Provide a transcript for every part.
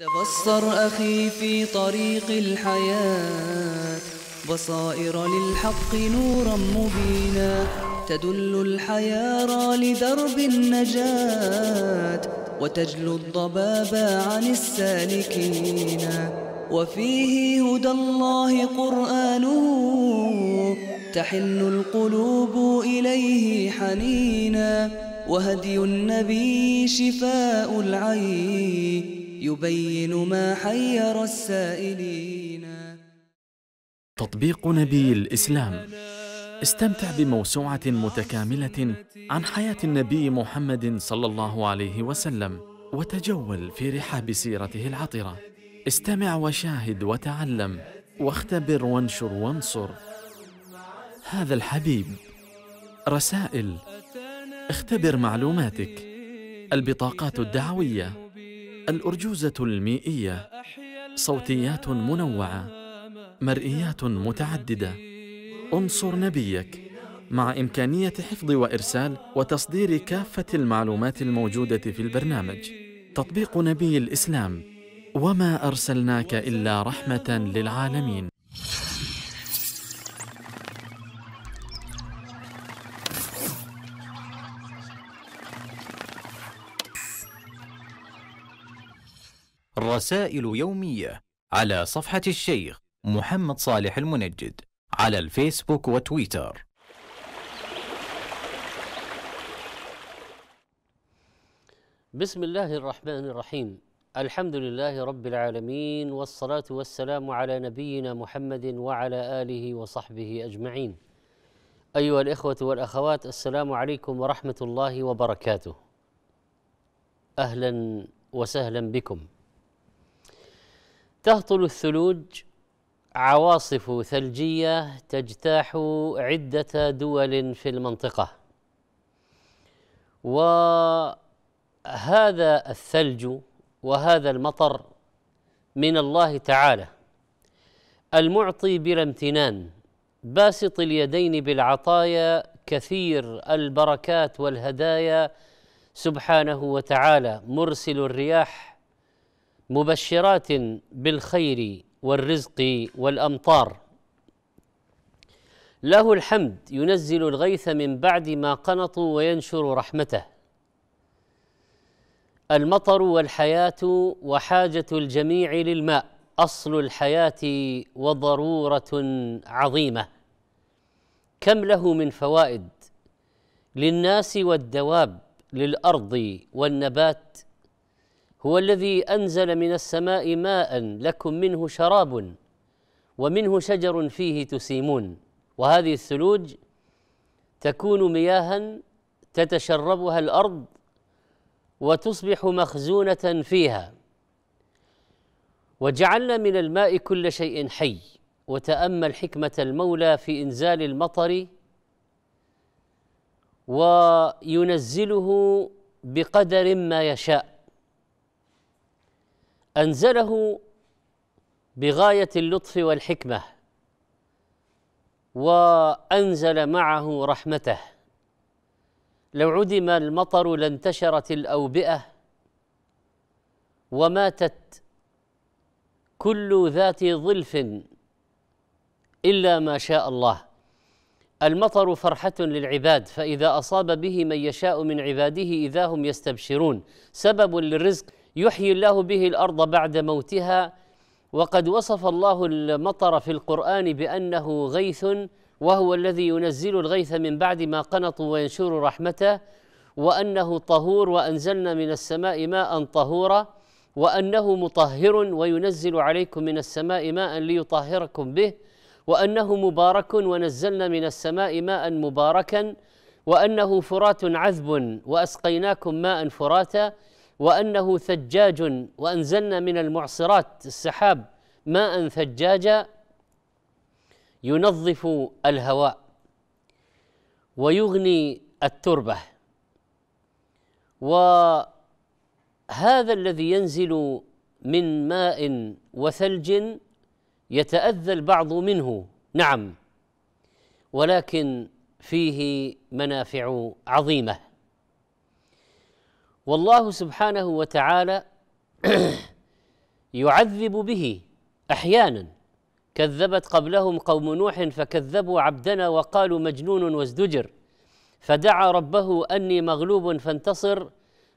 تبصر أخي في طريق الحياة بصائر للحق نورا مبينا تدل الحيارى لدرب النجاة وتجلو الضباب عن السالكين وفيه هدى الله قرآنه تحن القلوب إليه حنينا وهدي النبي شفاء العين يبين ما حير السائلين تطبيق نبي الإسلام استمتع بموسوعة متكاملة عن حياة النبي محمد صلى الله عليه وسلم وتجول في رحاب سيرته العطرة استمع وشاهد وتعلم واختبر وانشر وانصر هذا الحبيب رسائل اختبر معلوماتك البطاقات الدعويه الأرجوزة المائية صوتيات منوعة مرئيات متعددة انصر نبيك مع إمكانية حفظ وإرسال وتصدير كافة المعلومات الموجودة في البرنامج تطبيق نبي الإسلام وما أرسلناك إلا رحمة للعالمين رسائل يومية على صفحة الشيخ محمد صالح المنجد على الفيسبوك وتويتر بسم الله الرحمن الرحيم الحمد لله رب العالمين والصلاة والسلام على نبينا محمد وعلى آله وصحبه أجمعين أيها الإخوة والأخوات السلام عليكم ورحمة الله وبركاته أهلا وسهلا بكم تهطل الثلوج عواصف ثلجية تجتاح عدة دول في المنطقة وهذا الثلج وهذا المطر من الله تعالى المعطي بلا امتنان باسط اليدين بالعطايا كثير البركات والهدايا سبحانه وتعالى مرسل الرياح مبشرات بالخير والرزق والامطار له الحمد ينزل الغيث من بعد ما قنطوا وينشر رحمته المطر والحياه وحاجه الجميع للماء اصل الحياه وضروره عظيمه كم له من فوائد للناس والدواب للارض والنبات هو الذي انزل من السماء ماء لكم منه شراب ومنه شجر فيه تسيمون وهذه الثلوج تكون مياها تتشربها الارض وتصبح مخزونه فيها وجعلنا من الماء كل شيء حي وتامل حكمه المولى في انزال المطر وينزله بقدر ما يشاء انزله بغايه اللطف والحكمه وانزل معه رحمته لو عدم المطر لانتشرت الاوبئه وماتت كل ذات ظلف الا ما شاء الله المطر فرحه للعباد فاذا اصاب به من يشاء من عباده اذا هم يستبشرون سبب للرزق يحيي الله به الارض بعد موتها وقد وصف الله المطر في القران بانه غيث وهو الذي ينزل الغيث من بعد ما قنطوا وينشر رحمته وانه طهور وانزلنا من السماء ماء طهورا وانه مطهر وينزل عليكم من السماء ماء ليطهركم به وانه مبارك ونزلنا من السماء ماء مباركا وانه فرات عذب واسقيناكم ماء فراتا وأنه ثجاج وأنزلنا من المعصرات السحاب ماء ثجاجا ينظف الهواء ويغني التربة وهذا الذي ينزل من ماء وثلج يتأذى البعض منه نعم ولكن فيه منافع عظيمه والله سبحانه وتعالى يعذب به احيانا كذبت قبلهم قوم نوح فكذبوا عبدنا وقالوا مجنون وازدجر فدعا ربه اني مغلوب فانتصر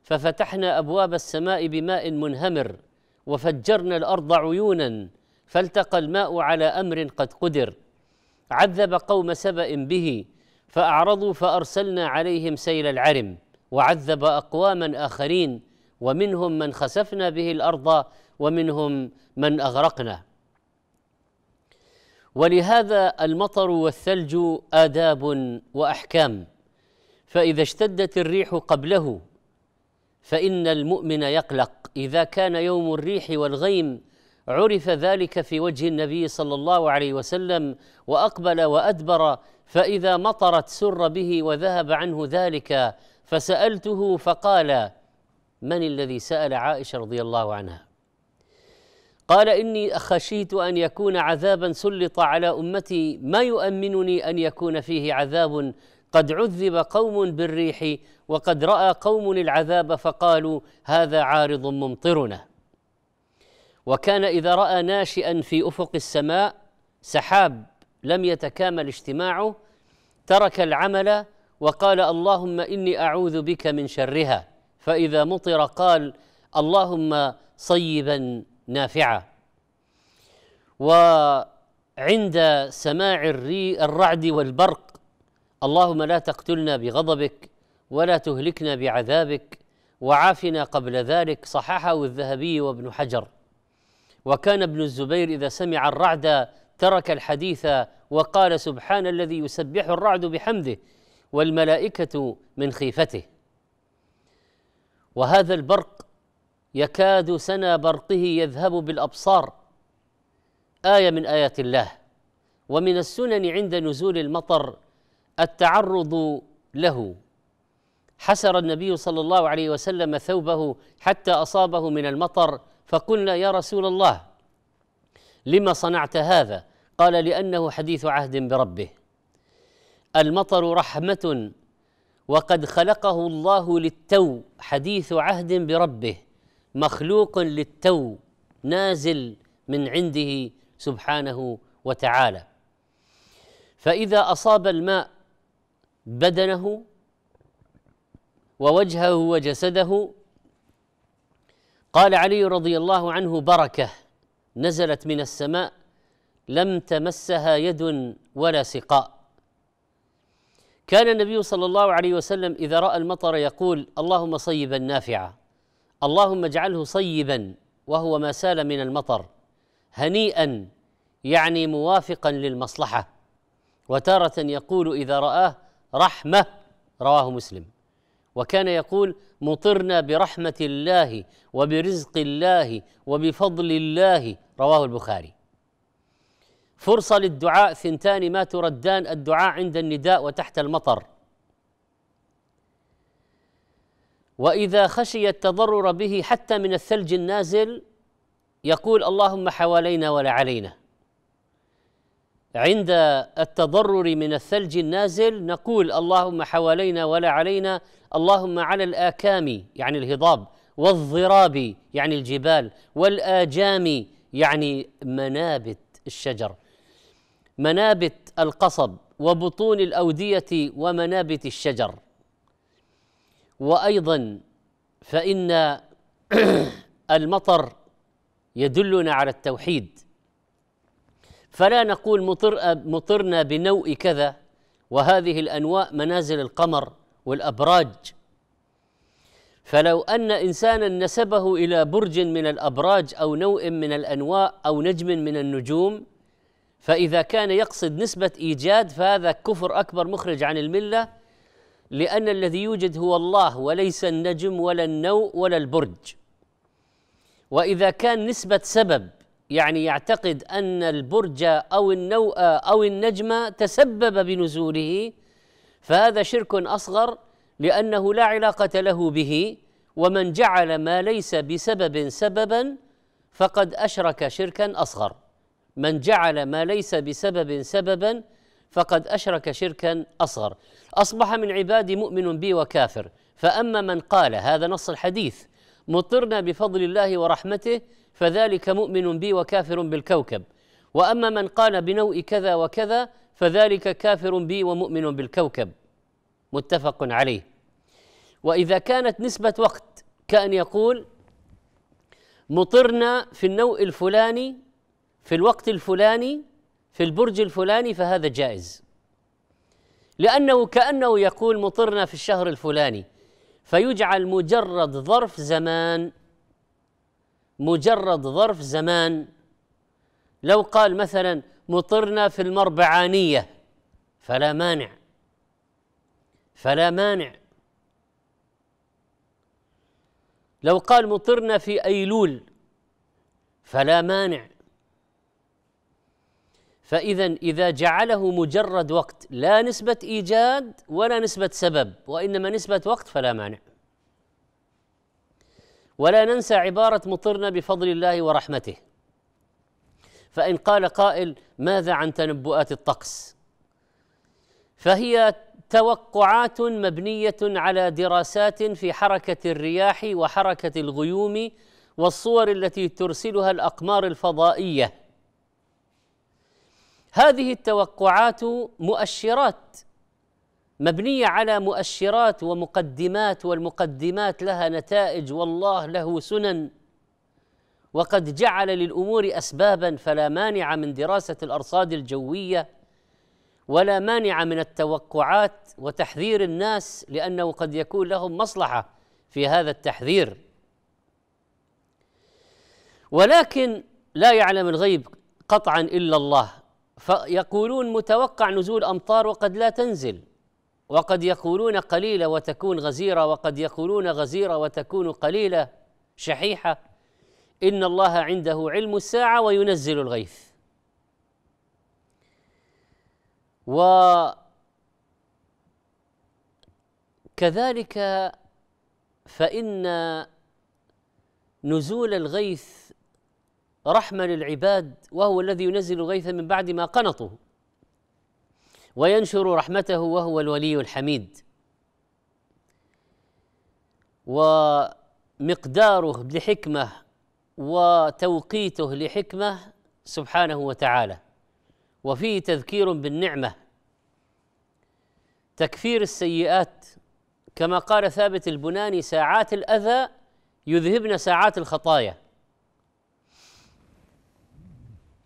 ففتحنا ابواب السماء بماء منهمر وفجرنا الارض عيونا فالتقى الماء على امر قد قدر عذب قوم سبأ به فأعرضوا فأرسلنا عليهم سيل العرم وعذب اقواما اخرين ومنهم من خسفنا به الارض ومنهم من اغرقنا ولهذا المطر والثلج آداب وأحكام فإذا اشتدت الريح قبله فإن المؤمن يقلق إذا كان يوم الريح والغيم عرف ذلك في وجه النبي صلى الله عليه وسلم وأقبل وأدبر فإذا مطرت سر به وذهب عنه ذلك فسالته فقال من الذي سال عائشه رضي الله عنها قال اني خشيت ان يكون عذابا سلط على امتي ما يؤمنني ان يكون فيه عذاب قد عذب قوم بالريح وقد راى قوم العذاب فقالوا هذا عارض ممطرنا وكان اذا راى ناشئا في افق السماء سحاب لم يتكامل اجتماعه ترك العمل وقال اللهم إني أعوذ بك من شرها فإذا مطر قال اللهم صيبا نافعا وعند سماع الرعد والبرق اللهم لا تقتلنا بغضبك ولا تهلكنا بعذابك وعافنا قبل ذلك صححه الذهبي وابن حجر وكان ابن الزبير اذا سمع الرعد ترك الحديث وقال سبحان الذي يسبح الرعد بحمده والملائكه من خيفته وهذا البرق يكاد سنا برقه يذهب بالابصار ايه من ايات الله ومن السنن عند نزول المطر التعرض له حسر النبي صلى الله عليه وسلم ثوبه حتى اصابه من المطر فقلنا يا رسول الله لما صنعت هذا قال لانه حديث عهد بربه المطر رحمة وقد خلقه الله للتو حديث عهد بربه مخلوق للتو نازل من عنده سبحانه وتعالى فإذا أصاب الماء بدنه ووجهه وجسده قال علي رضي الله عنه بركه نزلت من السماء لم تمسها يد ولا سقاء كان النبي صلى الله عليه وسلم اذا راى المطر يقول اللهم صيبا نافعا اللهم اجعله صيبا وهو ما سال من المطر هنيئا يعني موافقا للمصلحه وتاره يقول اذا راه رحمه رواه مسلم وكان يقول مطرنا برحمه الله وبرزق الله وبفضل الله رواه البخاري فرصة للدعاء ثنتان ما تردان الدعاء عند النداء وتحت المطر وإذا خشي التضرر به حتى من الثلج النازل يقول اللهم حوالينا ولا علينا عند التضرر من الثلج النازل نقول اللهم حوالينا ولا علينا اللهم على الآكام يعني الهضاب والضراب يعني الجبال والآجام يعني منابت الشجر منابت القصب وبطون الاوديه ومنابت الشجر وايضا فان المطر يدلنا على التوحيد فلا نقول مطر مطرنا بنوء كذا وهذه الانواء منازل القمر والابراج فلو ان انسانا نسبه الى برج من الابراج او نوء من الانواء او نجم من النجوم فإذا كان يقصد نسبة إيجاد فهذا كفر أكبر مخرج عن الملة لأن الذي يوجد هو الله وليس النجم ولا النوء ولا البرج وإذا كان نسبة سبب يعني يعتقد أن البرج أو النوء أو النجم تسبب بنزوله فهذا شرك أصغر لأنه لا علاقة له به ومن جعل ما ليس بسبب سببا فقد أشرك شركا أصغر من جعل ما ليس بسبب سببا فقد اشرك شركا اصغر اصبح من عبادي مؤمن بي وكافر فاما من قال هذا نص الحديث مطرنا بفضل الله ورحمته فذلك مؤمن بي وكافر بالكوكب واما من قال بنوء كذا وكذا فذلك كافر بي ومؤمن بالكوكب متفق عليه واذا كانت نسبه وقت كان يقول مطرنا في النوء الفلاني في الوقت الفلاني في البرج الفلاني فهذا جائز لانه كانه يقول مطرنا في الشهر الفلاني فيجعل مجرد ظرف زمان مجرد ظرف زمان لو قال مثلا مطرنا في المربعانيه فلا مانع فلا مانع لو قال مطرنا في ايلول فلا مانع فإذا إذا جعله مجرد وقت لا نسبة إيجاد ولا نسبة سبب وإنما نسبة وقت فلا مانع ولا ننسى عبارة مطرنا بفضل الله ورحمته فإن قال قائل ماذا عن تنبؤات الطقس فهي توقعات مبنية على دراسات في حركة الرياح وحركة الغيوم والصور التي ترسلها الأقمار الفضائية هذه التوقعات مؤشرات مبنيه على مؤشرات ومقدمات والمقدمات لها نتائج والله له سنن وقد جعل للامور اسبابا فلا مانع من دراسه الارصاد الجويه ولا مانع من التوقعات وتحذير الناس لانه قد يكون لهم مصلحه في هذا التحذير ولكن لا يعلم الغيب قطعا الا الله فيقولون متوقع نزول امطار وقد لا تنزل وقد يقولون قليله وتكون غزيره وقد يقولون غزيره وتكون قليله شحيحه ان الله عنده علم الساعه وينزل الغيث وكذلك فان نزول الغيث رحمه للعباد وهو الذي ينزل الغيث من بعد ما قنطوا وينشر رحمته وهو الولي الحميد ومقداره لحكمه وتوقيته لحكمه سبحانه وتعالى وفيه تذكير بالنعمه تكفير السيئات كما قال ثابت البناني ساعات الاذى يذهبن ساعات الخطايا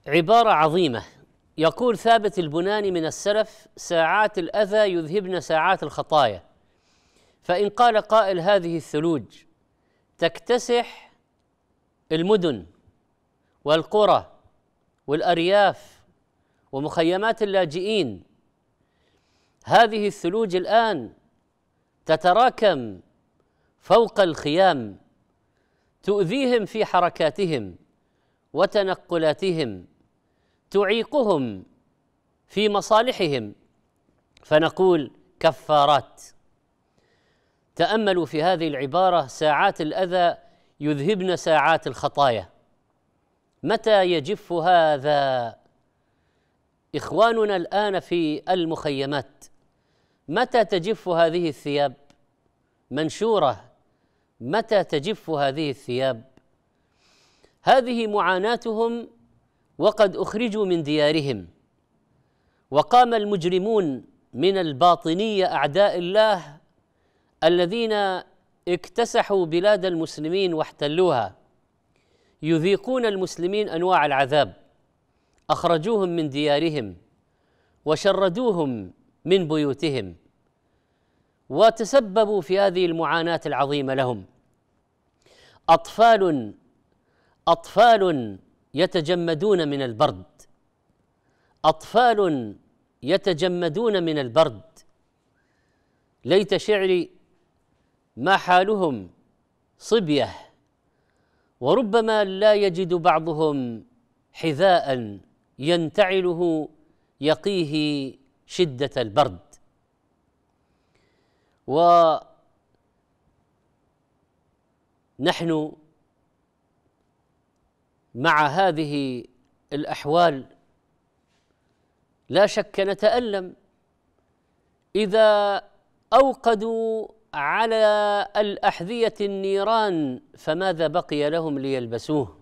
عبارة عظيمة يقول ثابت البناني من السلف ساعات الأذى يذهبن ساعات الخطايا فإن قال قائل هذه الثلوج تكتسح المدن والقرى والأرياف ومخيمات اللاجئين هذه الثلوج الآن تتراكم فوق الخيام تؤذيهم في حركاتهم وتنقلاتهم تعيقهم في مصالحهم فنقول كفارات تاملوا في هذه العباره ساعات الاذى يذهبن ساعات الخطايا متى يجف هذا اخواننا الان في المخيمات متى تجف هذه الثياب منشوره متى تجف هذه الثياب هذه معاناتهم وقد اخرجوا من ديارهم وقام المجرمون من الباطنيه اعداء الله الذين اكتسحوا بلاد المسلمين واحتلوها يذيقون المسلمين انواع العذاب اخرجوهم من ديارهم وشردوهم من بيوتهم وتسببوا في هذه المعاناه العظيمه لهم اطفال اطفال يتجمدون من البرد اطفال يتجمدون من البرد ليت شعري ما حالهم صبيه وربما لا يجد بعضهم حذاء ينتعله يقيه شده البرد ونحن مع هذه الاحوال لا شك نتالم اذا اوقدوا على الاحذيه النيران فماذا بقي لهم ليلبسوه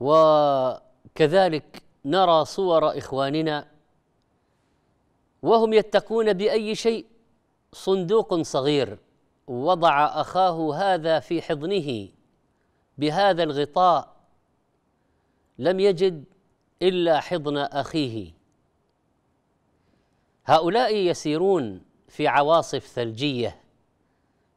وكذلك نرى صور اخواننا وهم يتقون باي شيء صندوق صغير وضع اخاه هذا في حضنه بهذا الغطاء لم يجد الا حضن اخيه هؤلاء يسيرون في عواصف ثلجيه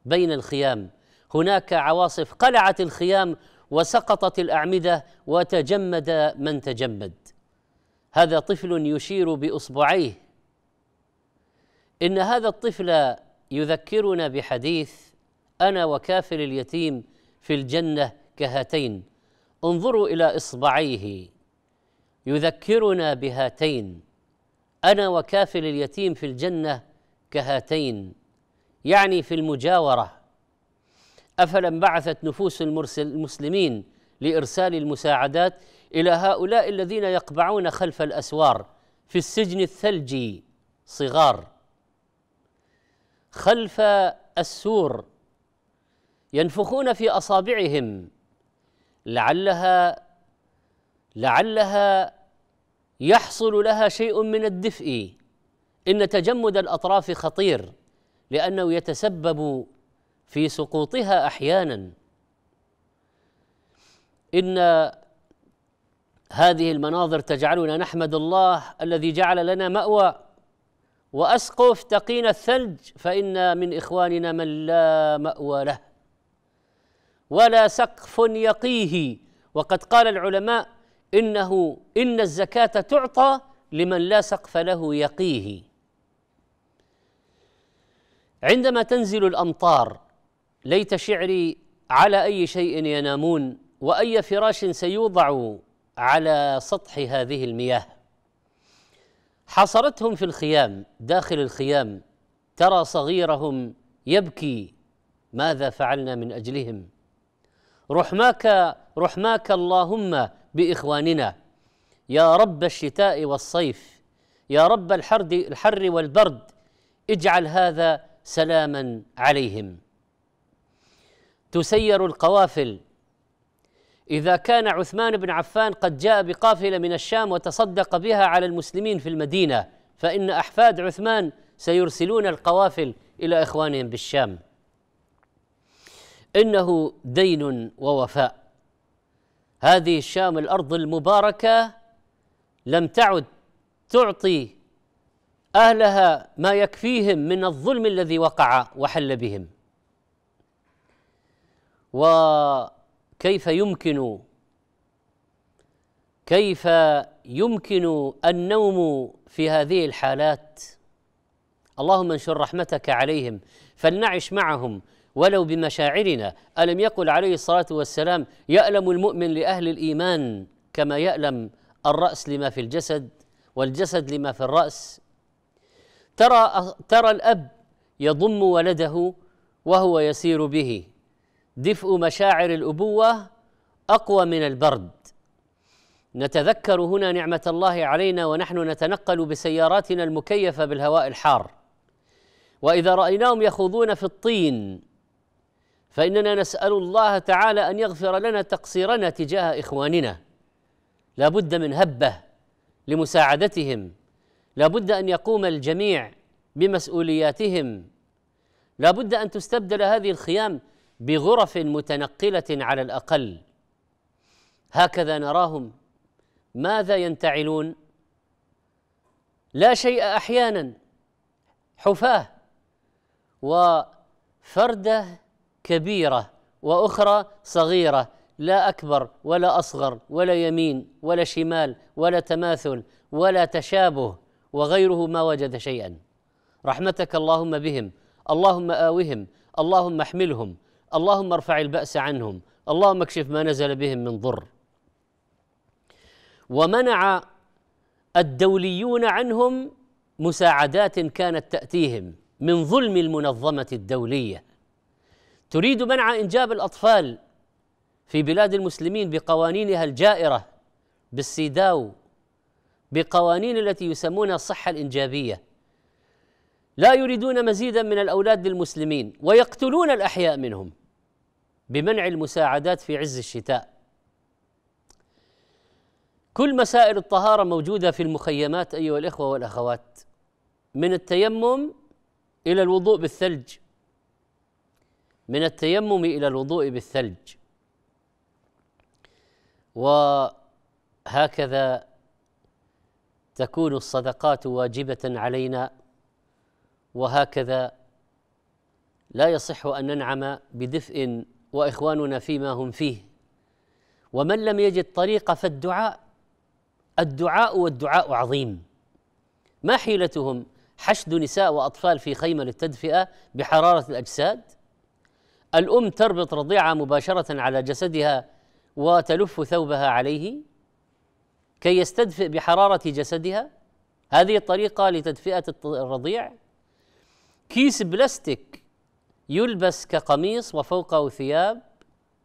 بين الخيام هناك عواصف قلعت الخيام وسقطت الاعمده وتجمد من تجمد هذا طفل يشير باصبعيه ان هذا الطفل يذكرنا بحديث انا وكافل اليتيم في الجنه كهاتين انظروا الى اصبعيه يذكرنا بهاتين انا وكافل اليتيم في الجنه كهاتين يعني في المجاوره افلا بعثت نفوس المرسل المسلمين لارسال المساعدات الى هؤلاء الذين يقبعون خلف الاسوار في السجن الثلجي صغار خلف السور ينفخون في اصابعهم لعلها لعلها يحصل لها شيء من الدفء ان تجمد الاطراف خطير لانه يتسبب في سقوطها احيانا ان هذه المناظر تجعلنا نحمد الله الذي جعل لنا ماوى واسقف تقينا الثلج فان من اخواننا من لا ماوى له ولا سقف يقيه وقد قال العلماء انه ان الزكاه تعطى لمن لا سقف له يقيه عندما تنزل الامطار ليت شعري على اي شيء ينامون واي فراش سيوضع على سطح هذه المياه حصرتهم في الخيام داخل الخيام ترى صغيرهم يبكي ماذا فعلنا من اجلهم رحماك رحماك اللهم باخواننا يا رب الشتاء والصيف يا رب الحر الحر والبرد اجعل هذا سلاما عليهم تسير القوافل اذا كان عثمان بن عفان قد جاء بقافله من الشام وتصدق بها على المسلمين في المدينه فان احفاد عثمان سيرسلون القوافل الى اخوانهم بالشام انه دين ووفاء هذه الشام الارض المباركه لم تعد تعطي اهلها ما يكفيهم من الظلم الذي وقع وحل بهم وكيف يمكن كيف يمكن النوم في هذه الحالات اللهم انشر رحمتك عليهم فلنعش معهم ولو بمشاعرنا الم يقل عليه الصلاه والسلام يالم المؤمن لاهل الايمان كما يالم الراس لما في الجسد والجسد لما في الراس ترى ترى الاب يضم ولده وهو يسير به دفء مشاعر الابوه اقوى من البرد نتذكر هنا نعمه الله علينا ونحن نتنقل بسياراتنا المكيفه بالهواء الحار واذا رايناهم يخوضون في الطين فاننا نسال الله تعالى ان يغفر لنا تقصيرنا تجاه اخواننا لا بد من هبه لمساعدتهم لا بد ان يقوم الجميع بمسؤولياتهم لا بد ان تستبدل هذه الخيام بغرف متنقله على الاقل هكذا نراهم ماذا ينتعلون لا شيء احيانا حفاه وفرده كبيره واخرى صغيره لا اكبر ولا اصغر ولا يمين ولا شمال ولا تماثل ولا تشابه وغيره ما وجد شيئا رحمتك اللهم بهم اللهم اوهم اللهم احملهم اللهم ارفع الباس عنهم اللهم اكشف ما نزل بهم من ضر ومنع الدوليون عنهم مساعدات كانت تاتيهم من ظلم المنظمه الدوليه تريد منع انجاب الاطفال في بلاد المسلمين بقوانينها الجائره بالسيداو بقوانين التي يسمونها الصحه الانجابيه لا يريدون مزيدا من الاولاد للمسلمين ويقتلون الاحياء منهم بمنع المساعدات في عز الشتاء كل مسائل الطهاره موجوده في المخيمات ايها الاخوه والاخوات من التيمم الى الوضوء بالثلج من التيمم الى الوضوء بالثلج وهكذا تكون الصدقات واجبه علينا وهكذا لا يصح ان ننعم بدفء واخواننا فيما هم فيه ومن لم يجد طريقه فالدعاء الدعاء والدعاء عظيم ما حيلتهم حشد نساء واطفال في خيمه للتدفئه بحراره الاجساد الأم تربط رضيعة مباشرة على جسدها وتلف ثوبها عليه كي يستدفئ بحرارة جسدها هذه الطريقة لتدفئة الرضيع كيس بلاستيك يلبس كقميص وفوقه ثياب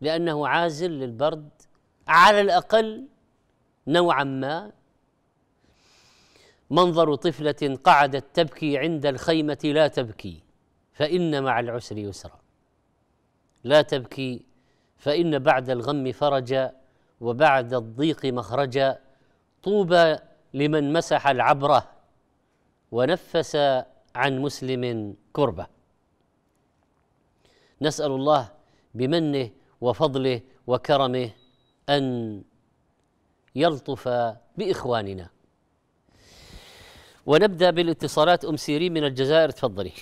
لأنه عازل للبرد على الأقل نوعا ما منظر طفلة قعدت تبكي عند الخيمة لا تبكي فإن مع العسر يسرا لا تبكي فإن بعد الغم فرجا وبعد الضيق مخرجا طوبى لمن مسح العبرة ونفس عن مسلم كربة نسأل الله بمنه وفضله وكرمه أن يلطف بإخواننا ونبدأ بالاتصالات أم سيرين من الجزائر تفضلي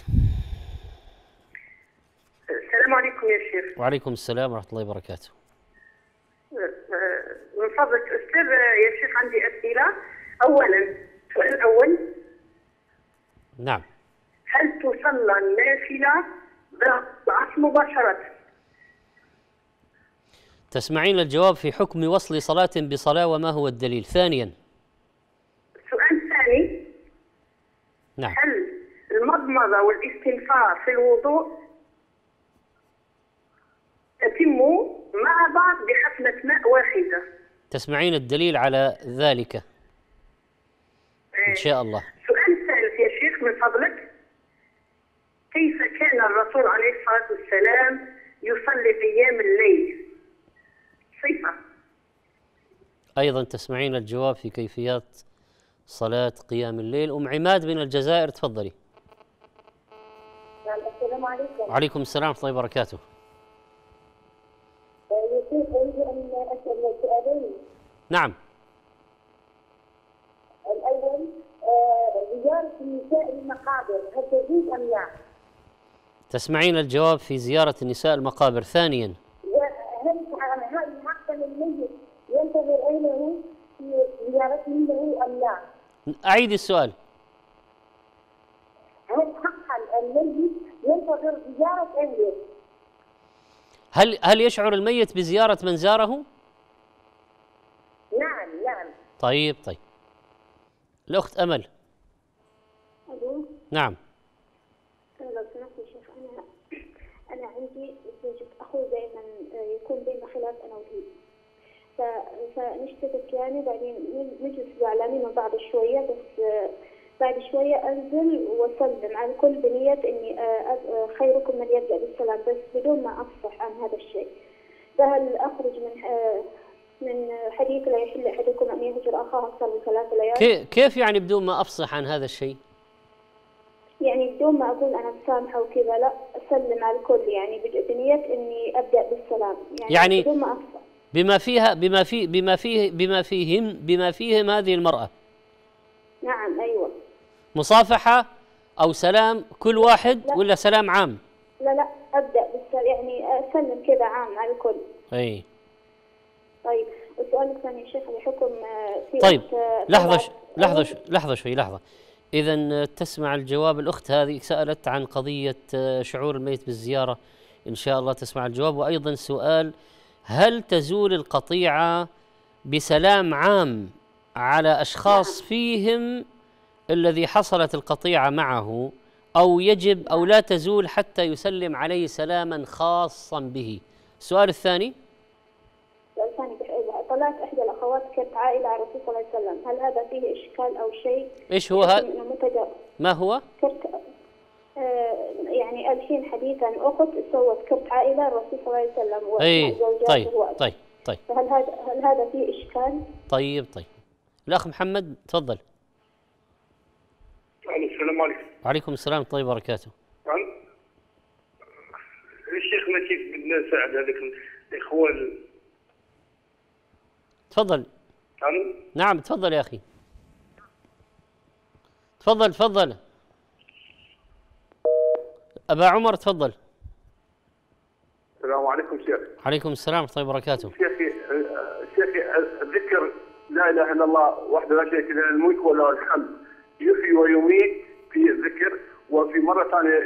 الشريف وعليكم السلام ورحمه الله وبركاته أه، من فضلك استاذ يا شيخ عندي اسئله اولا السؤال الاول نعم هل تصلى النافله بالعصر مباشره تسمعين الجواب في حكم وصل صلاة بصلاة وما هو الدليل ثانيا السؤال الثاني نعم هل المضمضة والاستنفار في الوضوء تتم مع بعض بحفلة ماء واحدة تسمعين الدليل على ذلك إن شاء إيه. الله سؤال ثالث يا شيخ من فضلك كيف كان الرسول عليه الصلاة والسلام يصلي قيام الليل صفة أيضا تسمعين الجواب في كيفيات صلاة قيام الليل أم عماد من الجزائر تفضلي السلام عليكم وعليكم السلام ورحمة الله وبركاته نعم ايضا آه، زياره النساء المقابر هل تجوز ام لا؟ تسمعين الجواب في زياره النساء المقابر ثانيا هل يعني حقا الميت ينتظر اهله في زيارتهم له ام لا؟ اعيدي السؤال هل حقا الميت ينتظر زياره اهله؟ هل هل يشعر الميت بزياره من زاره؟ طيب طيب الأخت أمل ألو نعم لو سمحت يا شيخ أنا أنا عندي زوجة أخوي دائما آه، يكون خلاف أنا يعني بعدين نجلس زعلانين من بعض شوية بس آه، بعد شوية أنزل وأسلم على الكل بنية إني آه، خيركم من يبدأ بالسلام بس بدون ما أفصح عن هذا الشيء فهل أخرج من من حديث لا يحل احدكم ان يهجر اخاه اكثر من ثلاث ليال كيف يعني بدون ما افصح عن هذا الشيء؟ يعني بدون ما اقول انا مسامحه وكذا لا اسلم على الكل يعني بنيه اني ابدا بالسلام يعني, يعني بدون ما افصح بما فيها بما في بما فيه بما فيهم بما فيهم هذه المراه نعم ايوه مصافحه او سلام كل واحد لا. ولا سلام عام؟ لا لا ابدا بالسلام يعني اسلم كذا عام على الكل اي طيب السؤال الثاني يا شيخ بحكم آه، طيب آه، لحظة لحظة لحظة شوي لحظة إذا آه، تسمع الجواب الأخت هذه سألت عن قضية شعور الميت بالزيارة إن شاء الله تسمع الجواب وأيضا سؤال هل تزول القطيعة بسلام عام على أشخاص نعم. فيهم الذي حصلت القطيعة معه أو يجب أو نعم. لا تزول حتى يسلم عليه سلاما خاصا به السؤال الثاني سألتني طلعت إحدى الأخوات كانت عائلة على الرسول صلى الله عليه وسلم هل هذا فيه إشكال أو شيء؟ إيش هو هذا؟ ما هو؟ كرت آه، يعني الحين حديثا أخت سوت كرت عائلة الرسول صلى الله عليه وسلم أي طيب طيب طيب فهل هذا هل هذا فيه إشكال؟ طيب طيب الأخ محمد تفضل السلام عليكم وعليكم السلام ورحمة الله طيب، وبركاته أه، الشيخ ما كيف بدنا نساعد هذاك الإخوان تفضل نعم تفضل يا أخي تفضل تفضل أبا عمر تفضل السلام عليكم شيخ عليكم السلام ورحمة الله وبركاته شيخي شيخي الذكر لا إله إلا الله وحده لا شريك له الملك وله الحمد يحيي ويميت في الذكر وفي مرة ثانية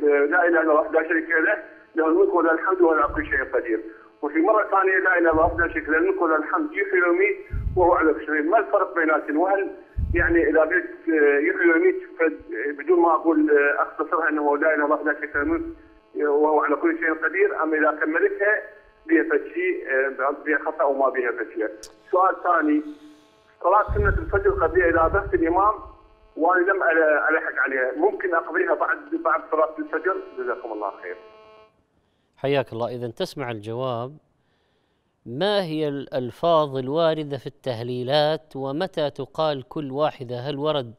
لا إله إلا الله وحده لا شريك له له الملك وله الحمد وله كل شيء قدير وفي مره ثانيه لا اله الا الله شكل لان كل الحمد يحيي ويميت وهو على كل شيء، ما الفرق بيناتهم؟ وهل يعني اذا قلت آه، يحيي ويميت بدون ما اقول آه، اختصرها انه لا اله الا الله شكل وهو على كل شيء قدير ام اذا كملتها بها فشيء آه، بها خطا وما بها فشيء. سؤال ثاني صلاه سنه الفجر قبلها اذا بث الامام وانا لم الحق عليها ممكن اقضيها بعد بعد صلاه الفجر جزاكم الله خير. حياك الله إذا تسمع الجواب ما هي الألفاظ الواردة في التهليلات ومتى تقال كل واحدة هل ورد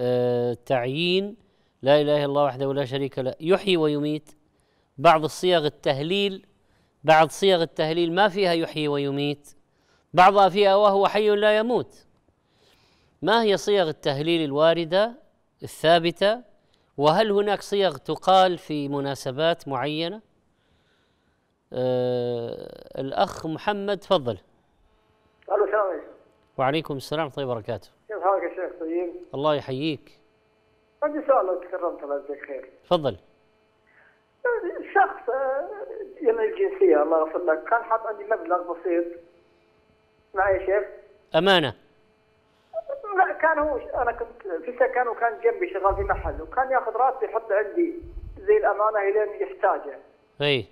آه تعيين لا إله إلا الله وحده لا شريك له يحيي ويميت بعض الصيغ التهليل بعض صيغ التهليل ما فيها يحيي ويميت بعضها فيها وهو حي لا يموت ما هي صيغ التهليل الواردة الثابتة وهل هناك صيغ تقال في مناسبات معينه آه، الأخ محمد تفضل ألو السلام عليكم وعليكم السلام ورحمة الله وبركاته كيف حالك يا شيخ طيب؟ الله يحييك عندي سؤال لو تكرمت الله يجزيك خير تفضل يعني شخص آه، يمن يعني الجنسية الله يغفر لك كان حاط عندي مبلغ بسيط معي يا شيخ أمانة لا كان هو أنا كنت في سكن وكان جنبي شغال في محل وكان ياخذ راتبي يحطه عندي زي الأمانة إلين يحتاجه. إي.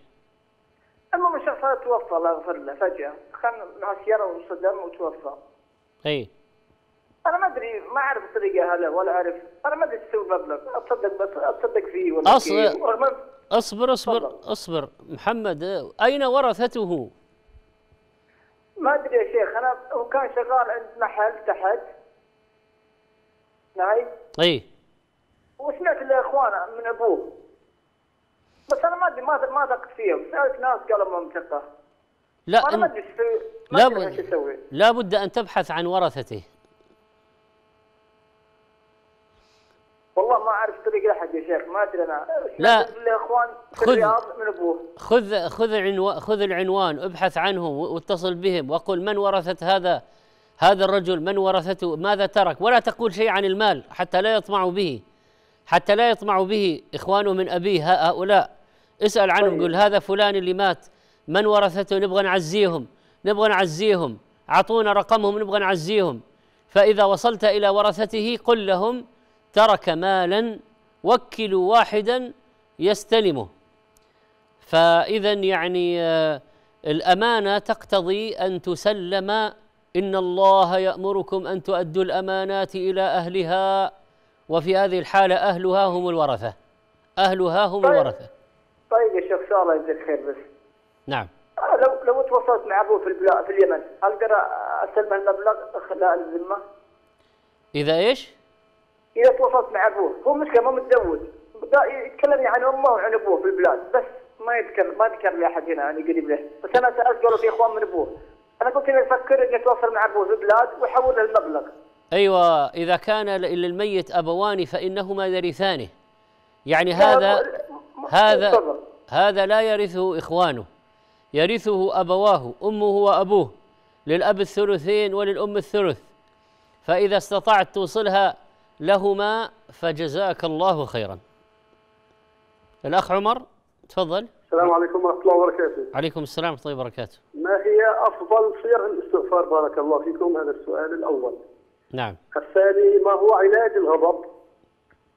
المهم الشخص هذا توفى الله يغفر له فجأة كان مع سيارة وصدم وتوفى. اي. أنا ما أدري ما أعرف الطريقة هلا ولا أعرف أنا ما أدري تسوي مبلغ أتصدق بس أتصدق فيه ولا أصبر أصبر أصبر فضل. أصبر محمد أين ورثته؟ ما أدري يا شيخ أنا هو كان شغال عند محل تحت نعم؟ إي وسمعت الاخوان من أبوه بس انا ما ادري ما ما دقت فيهم سالت ناس قالوا ثقه لا انا ما ادري ايش يسوي لا بد ان تبحث عن ورثته والله ما اعرف طريق احد يا شيخ ما ادري انا لا الاخوان خذ من ابوه خذ خذ عنو خذ العنوان ابحث عنهم واتصل بهم وقل من ورثت هذا هذا الرجل من ورثته ماذا ترك ولا تقول شيء عن المال حتى لا يطمعوا به حتى لا يطمع به إخوانه من أبيه هؤلاء اسال عنهم طيب. قول هذا فلان اللي مات من ورثته نبغى نعزيهم نبغى نعزيهم اعطونا رقمهم نبغى نعزيهم فاذا وصلت الى ورثته قل لهم ترك مالا وكلوا واحدا يستلمه فاذا يعني آه، الامانه تقتضي ان تسلم ان الله يامركم ان تؤدوا الامانات الى اهلها وفي هذه الحاله اهلها هم الورثه اهلها هم طيب. الورثه طيب يا شيخ ان شاء الله يجزيك خير بس نعم آه، لو لو تواصلت مع ابوه في البلاد في اليمن هل اقدر استلم المبلغ خلال الذمه؟ اذا ايش؟ اذا تواصلت مع ابوه هو مشكله ما متزوج يتكلم عن امه وعن ابوه في البلاد بس ما يتكلم ما ذكر لي احد هنا يعني قريب له بس انا سالت قالوا في اخوان من ابوه انا كنت افكر اني اتواصل مع ابوه في البلاد واحول له المبلغ ايوه اذا كان للميت ابوان فانهما يرثانه يعني هذا هذا هذا لا يرثه إخوانه يرثه أبواه أمه وأبوه للأب الثلثين وللأم الثلث فإذا استطعت توصلها لهما فجزاك الله خيرا الأخ عمر تفضل السلام عليكم ورحمة الله وبركاته عليكم السلام ورحمة الله وبركاته ما هي أفضل صيغ الاستغفار بارك الله فيكم هذا السؤال الأول نعم الثاني ما هو علاج الغضب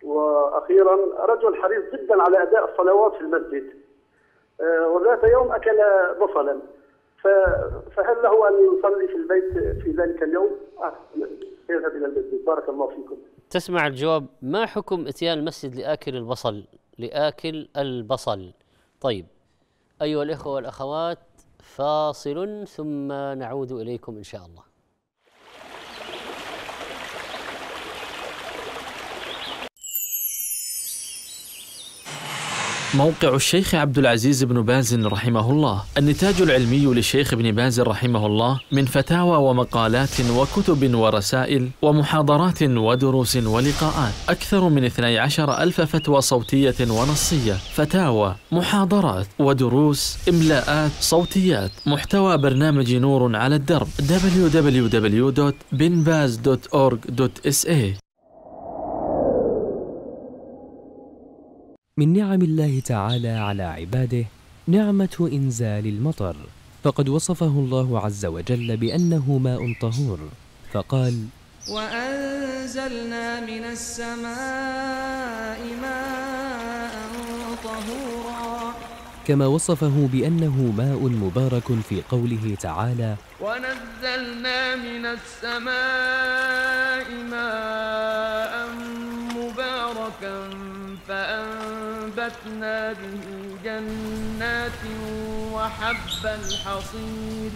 واخيرا رجل حريص جدا على اداء الصلوات في المسجد آه، وذات يوم اكل بصلا فهل له ان يصلي في البيت في ذلك اليوم؟ آه، يذهب الى المسجد بارك الله فيكم. تسمع الجواب ما حكم اتيان المسجد لاكل البصل؟ لاكل البصل. طيب ايها الاخوه والاخوات فاصل ثم نعود اليكم ان شاء الله. موقع الشيخ عبد العزيز بن باز رحمه الله النتاج العلمي للشيخ ابن باز رحمه الله من فتاوى ومقالات وكتب ورسائل ومحاضرات ودروس ولقاءات أكثر من 12 ألف فتوى صوتية ونصية فتاوى محاضرات ودروس إملاءات صوتيات محتوى برنامج نور على الدرب www.binbaz.org.sa من نعم الله تعالى على عباده نعمة إنزال المطر فقد وصفه الله عز وجل بأنه ماء طهور فقال وأنزلنا من السماء ماء طهورا كما وصفه بأنه ماء مبارك في قوله تعالى ونزلنا من السماء ماء مباركا فأنزلنا وأنبتنا به جنات وحب الحصيد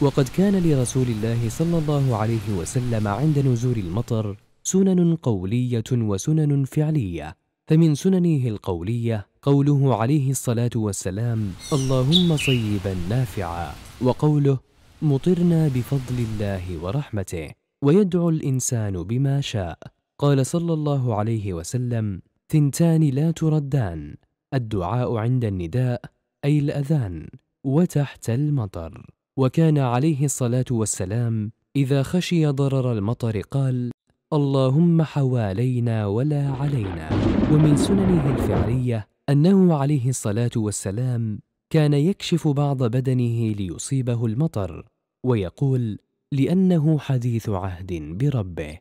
وقد كان لرسول الله صلى الله عليه وسلم عند نزول المطر سنن قولية وسنن فعلية فمن سننه القولية قوله عليه الصلاة والسلام اللهم صيبا نافعا وقوله مطرنا بفضل الله ورحمته ويدعو الإنسان بما شاء قال صلى الله عليه وسلم ثنتان لا تردان الدعاء عند النداء أي الأذان وتحت المطر وكان عليه الصلاة والسلام إذا خشي ضرر المطر قال اللهم حوالينا ولا علينا ومن سننه الفعلية أنه عليه الصلاة والسلام كان يكشف بعض بدنه ليصيبه المطر ويقول لأنه حديث عهد بربه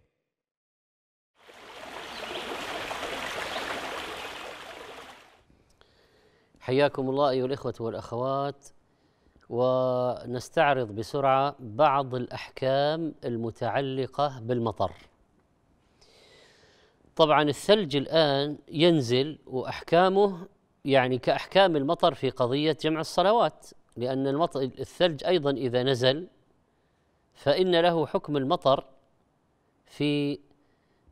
حياكم الله ايها الاخوه والاخوات ونستعرض بسرعه بعض الاحكام المتعلقه بالمطر. طبعا الثلج الان ينزل واحكامه يعني كاحكام المطر في قضيه جمع الصلوات لان المطر الثلج ايضا اذا نزل فان له حكم المطر في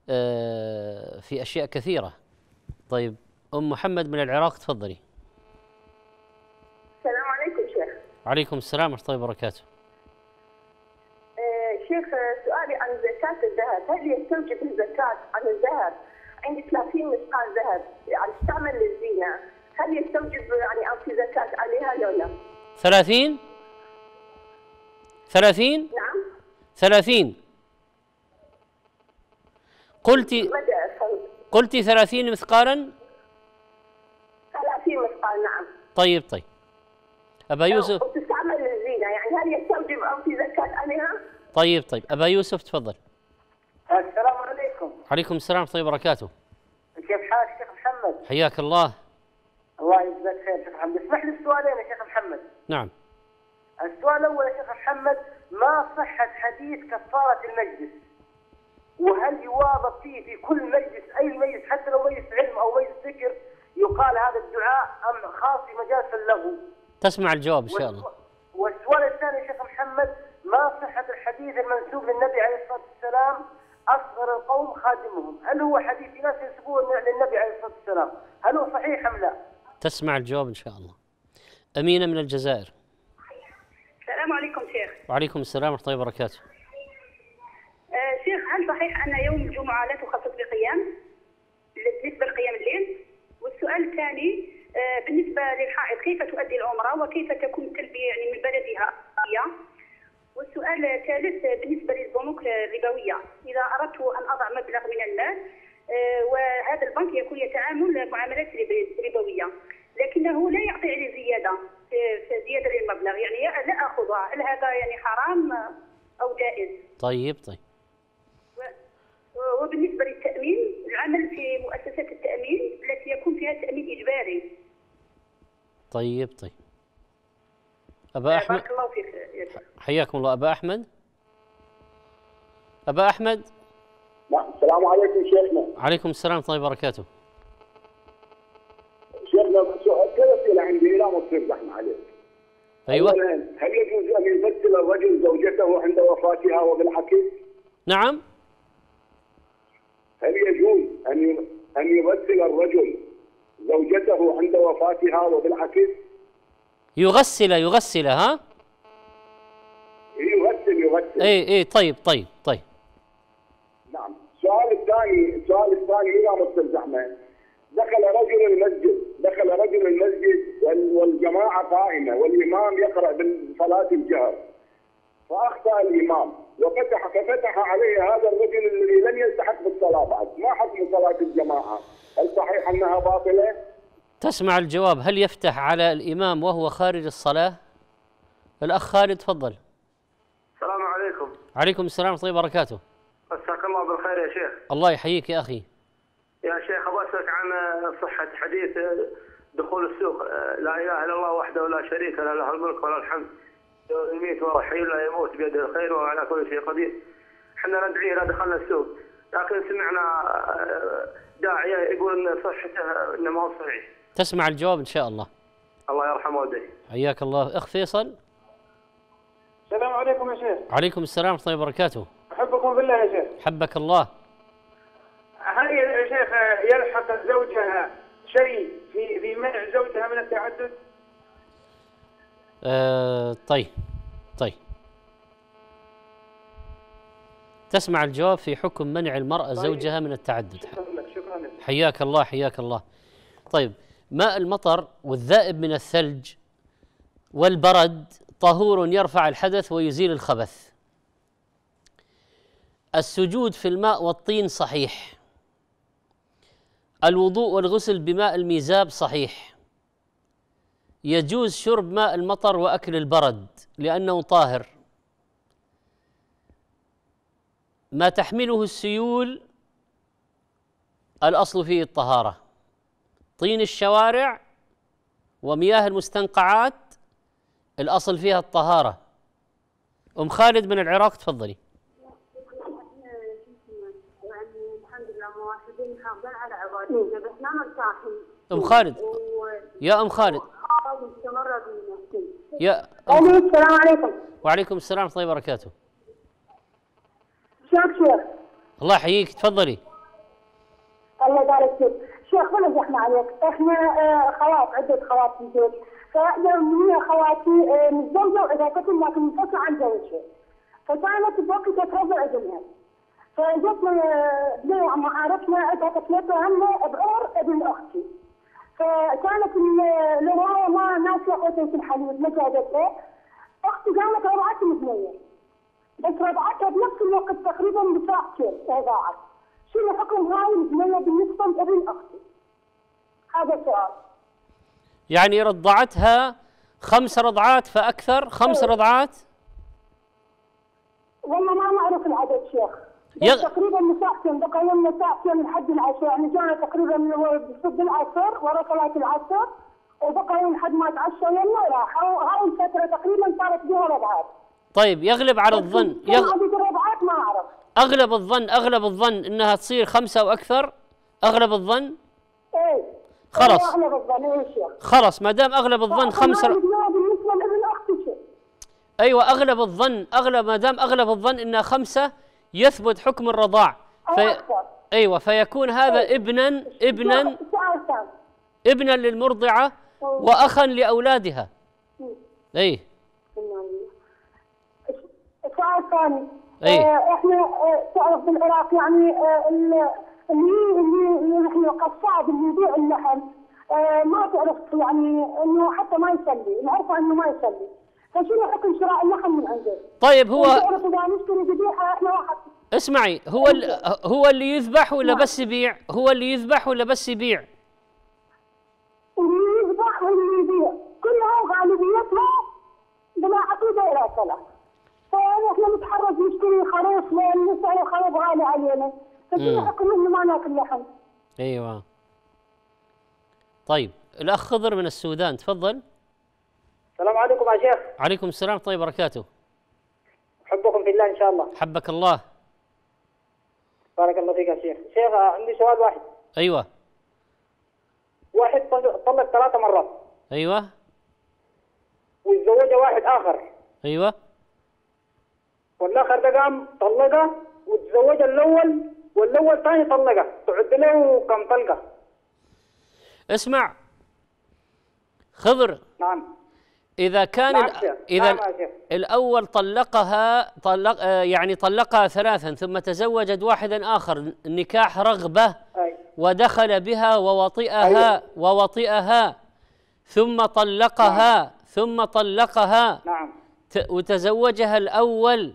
آه، في اشياء كثيره. طيب ام محمد من العراق تفضلي. وعليكم السلام ورحمة الله وبركاته آه، شيخ آه، سؤالي عن زكاة الذهب هل يستوجب الزكاة عن الذهب عندي 30 مثقال ذهب يعني استعمل للزينة هل يستوجب يعني أعطي زكاة عليها لو لا 30 30 نعم 30 قلتي قلتي 30 مثقالا 30 مثقال نعم طيب طيب أبا نعم، يوسف طيب طيب أبا يوسف تفضل السلام عليكم عليكم السلام ورحمة الله وبركاته كيف حالك شيخ محمد حياك الله الله يجزاك خير شيخ محمد اسمح لي بسؤالين يا شيخ محمد نعم السؤال الأول يا شيخ محمد ما صحة حديث كفارة المجلس وهل يواظب فيه في كل مجلس أي مجلس حتى لو مجلس علم أو مجلس ذكر يقال هذا الدعاء أم خاص في مجالس اللغو تسمع الجواب إن شاء الله والسؤال الثاني يا شيخ محمد ما صحة الحديث المنسوب للنبي عليه الصلاة والسلام أصغر القوم خادمهم هل هو حديث ناس ينسبوه للنبي عليه الصلاة والسلام هل هو صحيح أم لا تسمع الجواب إن شاء الله أمينة من الجزائر السلام عليكم شيخ وعليكم السلام ورحمة الله وبركاته آه شيخ هل صحيح أن يوم الجمعة لا تخصص بقيام بالنسبة لقيام الليل والسؤال الثاني آه بالنسبة للحائط كيف تؤدي العمرة وكيف تكون تلبية يعني من بلدها والسؤال الثالث بالنسبه للبنوك الربويه اذا اردت ان اضع مبلغ من المال آه، وهذا البنك يكون يتعامل معاملات ربويه لكنه لا يعطي لي زياده آه، زياده للمبلغ يعني لا اخذها هل هذا يعني حرام او جائز؟ طيب طيب وبالنسبه للتامين العمل في مؤسسات التامين التي يكون فيها تامين اجباري طيب طيب أبا إيه، أحمد حياكم الله أبا أحمد أبا أحمد نعم السلام عليكم شيخنا عليكم السلام ورحمة الله وبركاته شيخنا سؤال كذا عندي لا مصير زحمة عليك ايوه هل يجوز ان يمثل الرجل زوجته عند وفاتها وبالعكس؟ نعم هل يجوز ان ان يمثل الرجل زوجته عند وفاتها وبالعكس؟ يغسل يغسل ها يغسل يغسل اي اي طيب طيب طيب نعم السؤال الثاني السؤال الثاني يا مستر زحمه دخل رجل المسجد دخل رجل المسجد والجماعه قائمه والامام يقرا بالصلاه الجهر فاخطا الامام وفتح ففتح عليه هذا الرجل الذي لم يلتحق بالصلاه بعد ما حكم صلاه الجماعه؟ هل صحيح انها باطله؟ تسمع الجواب هل يفتح على الإمام وهو خارج الصلاة الأخ خالد تفضل السلام عليكم عليكم السلام ورحمة الله وبركاته مساك الله بالخير يا شيخ الله يحييك يا أخي يا شيخ أبغى أسألك عن صحة حديث دخول السوق لا إله إلا الله وحده ولا شريك له له الملك وله الحمد يميت وهو حي لا يموت بيده الخير وهو على كل شيء قدير احنا ندعي إذا دخلنا السوق لكن سمعنا داعية يقول أن صحته أنه ما هو صحيح تسمع الجواب إن شاء الله الله يرحم والديك حياك الله أخ فيصل السلام عليكم يا شيخ عليكم السلام ورحمة الله وبركاته أحبكم بالله يا شيخ حبك الله هل يا شيخ يلحق زوجها شيء في في منع زوجها من التعدد؟ آه طيب طيب تسمع الجواب في حكم منع المرأة طيب. زوجها من التعدد شكرا لك شكرا لك حياك الله حياك الله طيب ماء المطر والذائب من الثلج والبرد طهور يرفع الحدث ويزيل الخبث السجود في الماء والطين صحيح الوضوء والغسل بماء الميزاب صحيح يجوز شرب ماء المطر واكل البرد لانه طاهر ما تحمله السيول الاصل فيه الطهاره طين الشوارع ومياه المستنقعات الاصل فيها الطهاره ام خالد من العراق تفضلي ام خالد يا ام خالد يا أم... السلام عليكم وعليكم السلام ورحمه الله وبركاته شكرا الله يحييك تفضلي الله يبارك فيك الشيخ ولا زحمة عليك احنا آه، خوات خواط عدة خواط في البيت فيوميا خواتي آه، متزوجة وعلاقتهم لكن منفصلة عن زوجها فكانت بوقتها تربع ابنها فجت آه، بنوع عارفنا عندها عذاقتها هم بعور ابن اختي فكانت الرواية ما ناسية في الحليب ما جابتها اختي قامت رضعت مزنية. بس رضعتها بنفس الوقت تقريبا بساعتين ضاعت شنو حكم هاي البنية بالنسبة لابن اختي هذا السؤال يعني رضعتها خمس رضعات فأكثر خمس أيوه. رضعات والله ما معروف العدد شيخ يغ... يعني تقريبا من ساعتين بقي لنا ساعتين لحد العشاء يعني جانا تقريبا من بصد العصر ورا صلاة العصر وبقى يوم لحد ما تعشى تعشينا وراحوا هاي الفترة تقريبا صارت بها رضعات طيب يغلب على الظن يغ... الرضعات ما أعرف أغلب الظن أغلب الظن أنها تصير خمسة وأكثر أغلب الظن؟ إيه خلص خلص ما دام اغلب الظن خمس ر... ايوه اغلب الظن اغلب ما دام اغلب الظن انها خمسه يثبت حكم الرضاع في... ايوه فيكون هذا طيب. ابنا ابنا ابنا للمرضعه طيب. واخا لاولادها اي سؤال الثاني آه، احنا آه، تعرف بالعراق يعني آه، اللي اللي اللي قصاب اللي يبيع اللحم آه، ما تعرف يعني انه حتى ما يسلي، نعرفه انه ما يسلي. فشنو حكم شراء اللحم من عنده؟ طيب هو تعرف اذا نشتري ذبيحه احنا واحد اسمعي هو هو اللي يذبح ولا بس يبيع؟ هو اللي يذبح ولا بس يبيع؟ اللي يذبح واللي يبيع كلها وغالبيتها بلا عقيده ولا صلاه. فاحنا نتحرج نشتري خروف لان خروف غالي علينا. فبيضحكوا إيه. ما ناكل لحم ايوه طيب الاخ خضر من السودان تفضل السلام عليكم يا شيخ عليكم السلام ورحمه طيب، الله وبركاته حبكم في الله ان شاء الله حبك الله بارك الله فيك يا شيخ شيخ عندي سؤال واحد ايوه واحد طلق ثلاث مرات ايوه وتزوجها واحد اخر ايوه والاخر ده قام طلقها وتزوجها الاول والاول ثاني طلقه تعد له كم طلقه اسمع خضر نعم إذا كان نعم, نعم إذا نعم الأول طلقها طلق آه، يعني طلقها ثلاثا ثم تزوجت واحدا آخر نكاح رغبة أي. ودخل بها ووطئها أيوة. ووطئها ثم طلقها نعم. ثم طلقها نعم وتزوجها الأول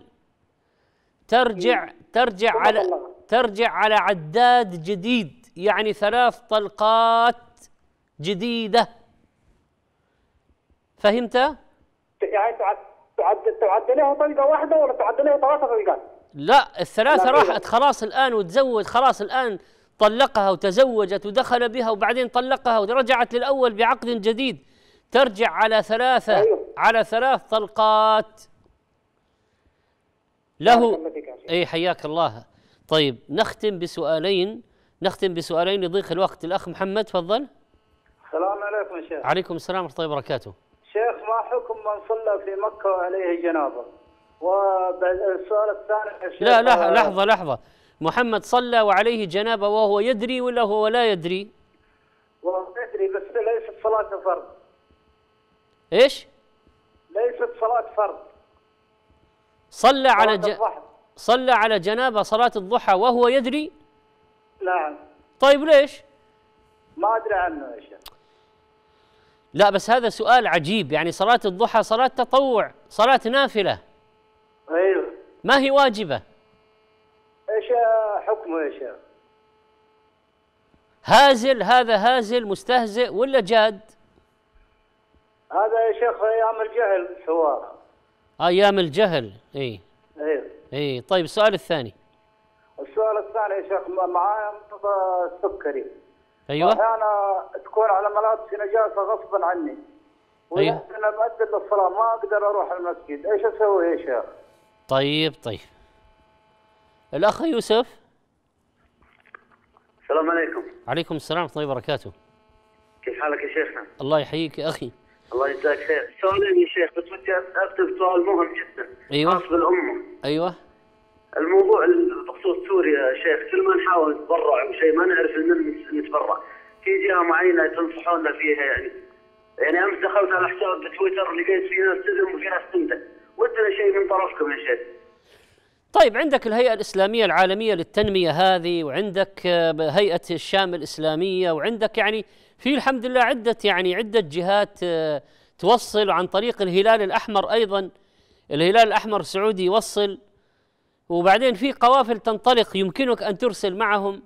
ترجع ترجع على ترجع على عداد جديد يعني ثلاث طلقات جديدة فهمت؟ يعني تعد تعد لها طلقة واحدة ولا تعد لها ثلاثة طلقات؟ لا الثلاثة راحت خلاص الآن وتزوج خلاص الآن طلقها وتزوجت ودخل بها وبعدين طلقها ورجعت للأول بعقد جديد ترجع على ثلاثة أيوه. على ثلاث طلقات له اي حياك الله طيب نختم بسؤالين نختم بسؤالين لضيق الوقت الأخ محمد تفضل السلام عليكم يا شيخ عليكم السلام ورحمة الله وبركاته شيخ ما حكم من صلى في مكة وعليه جنابة والسؤال الثاني لا لا آه، لحظة لحظة محمد صلى وعليه جنابة وهو يدري ولا هو لا يدري وهو يدري بس ليست صلاة فرض ايش؟ ليست صلاة فرض صلى على جنابه صلى على جنابه صلاة الضحى وهو يدري؟ نعم طيب ليش؟ ما أدري عنه يا شيخ لا بس هذا سؤال عجيب يعني صلاة الضحى صلاة تطوع صلاة نافلة أيوه ما هي واجبة؟ ايش حكمه يا شيخ؟ هازل هذا هازل مستهزئ ولا جاد؟ هذا يا شيخ أيام الجهل حوار أيام الجهل إي أيوه اي طيب السؤال الثاني السؤال الثاني يا شيخ معايا مرضى السكري ايوه احيانا تكون على ملابسي نجاسه غصبا عني ايوه انا مؤدب للصلاه ما اقدر اروح المسجد ايش اسوي يا شيخ؟ طيب طيب الاخ يوسف السلام عليكم عليكم السلام ورحمه الله وبركاته كيف حالك يا شيخنا؟ الله يحييك يا اخي الله يجزاك خير، سؤالين يا شيخ بس بدي اكتب سؤال مهم جدا ايوه خاص بالامه ايوه الموضوع بخصوص سوريا شيخ كل ما نحاول نتبرع وشيء ما نعرف من نتبرع في جهه معينه تنصحونا فيها يعني يعني امس دخلت على حساب بتويتر لقيت في ناس تذم وفي ناس تمدح ودنا شيء من طرفكم يا شيخ طيب عندك الهيئة الإسلامية العالمية للتنمية هذه وعندك آه، هيئة الشام الإسلامية وعندك يعني في الحمد لله عدة يعني عدة جهات آه، توصل عن طريق الهلال الأحمر أيضا الهلال الأحمر السعودي يوصل وبعدين في قوافل تنطلق يمكنك أن ترسل معهم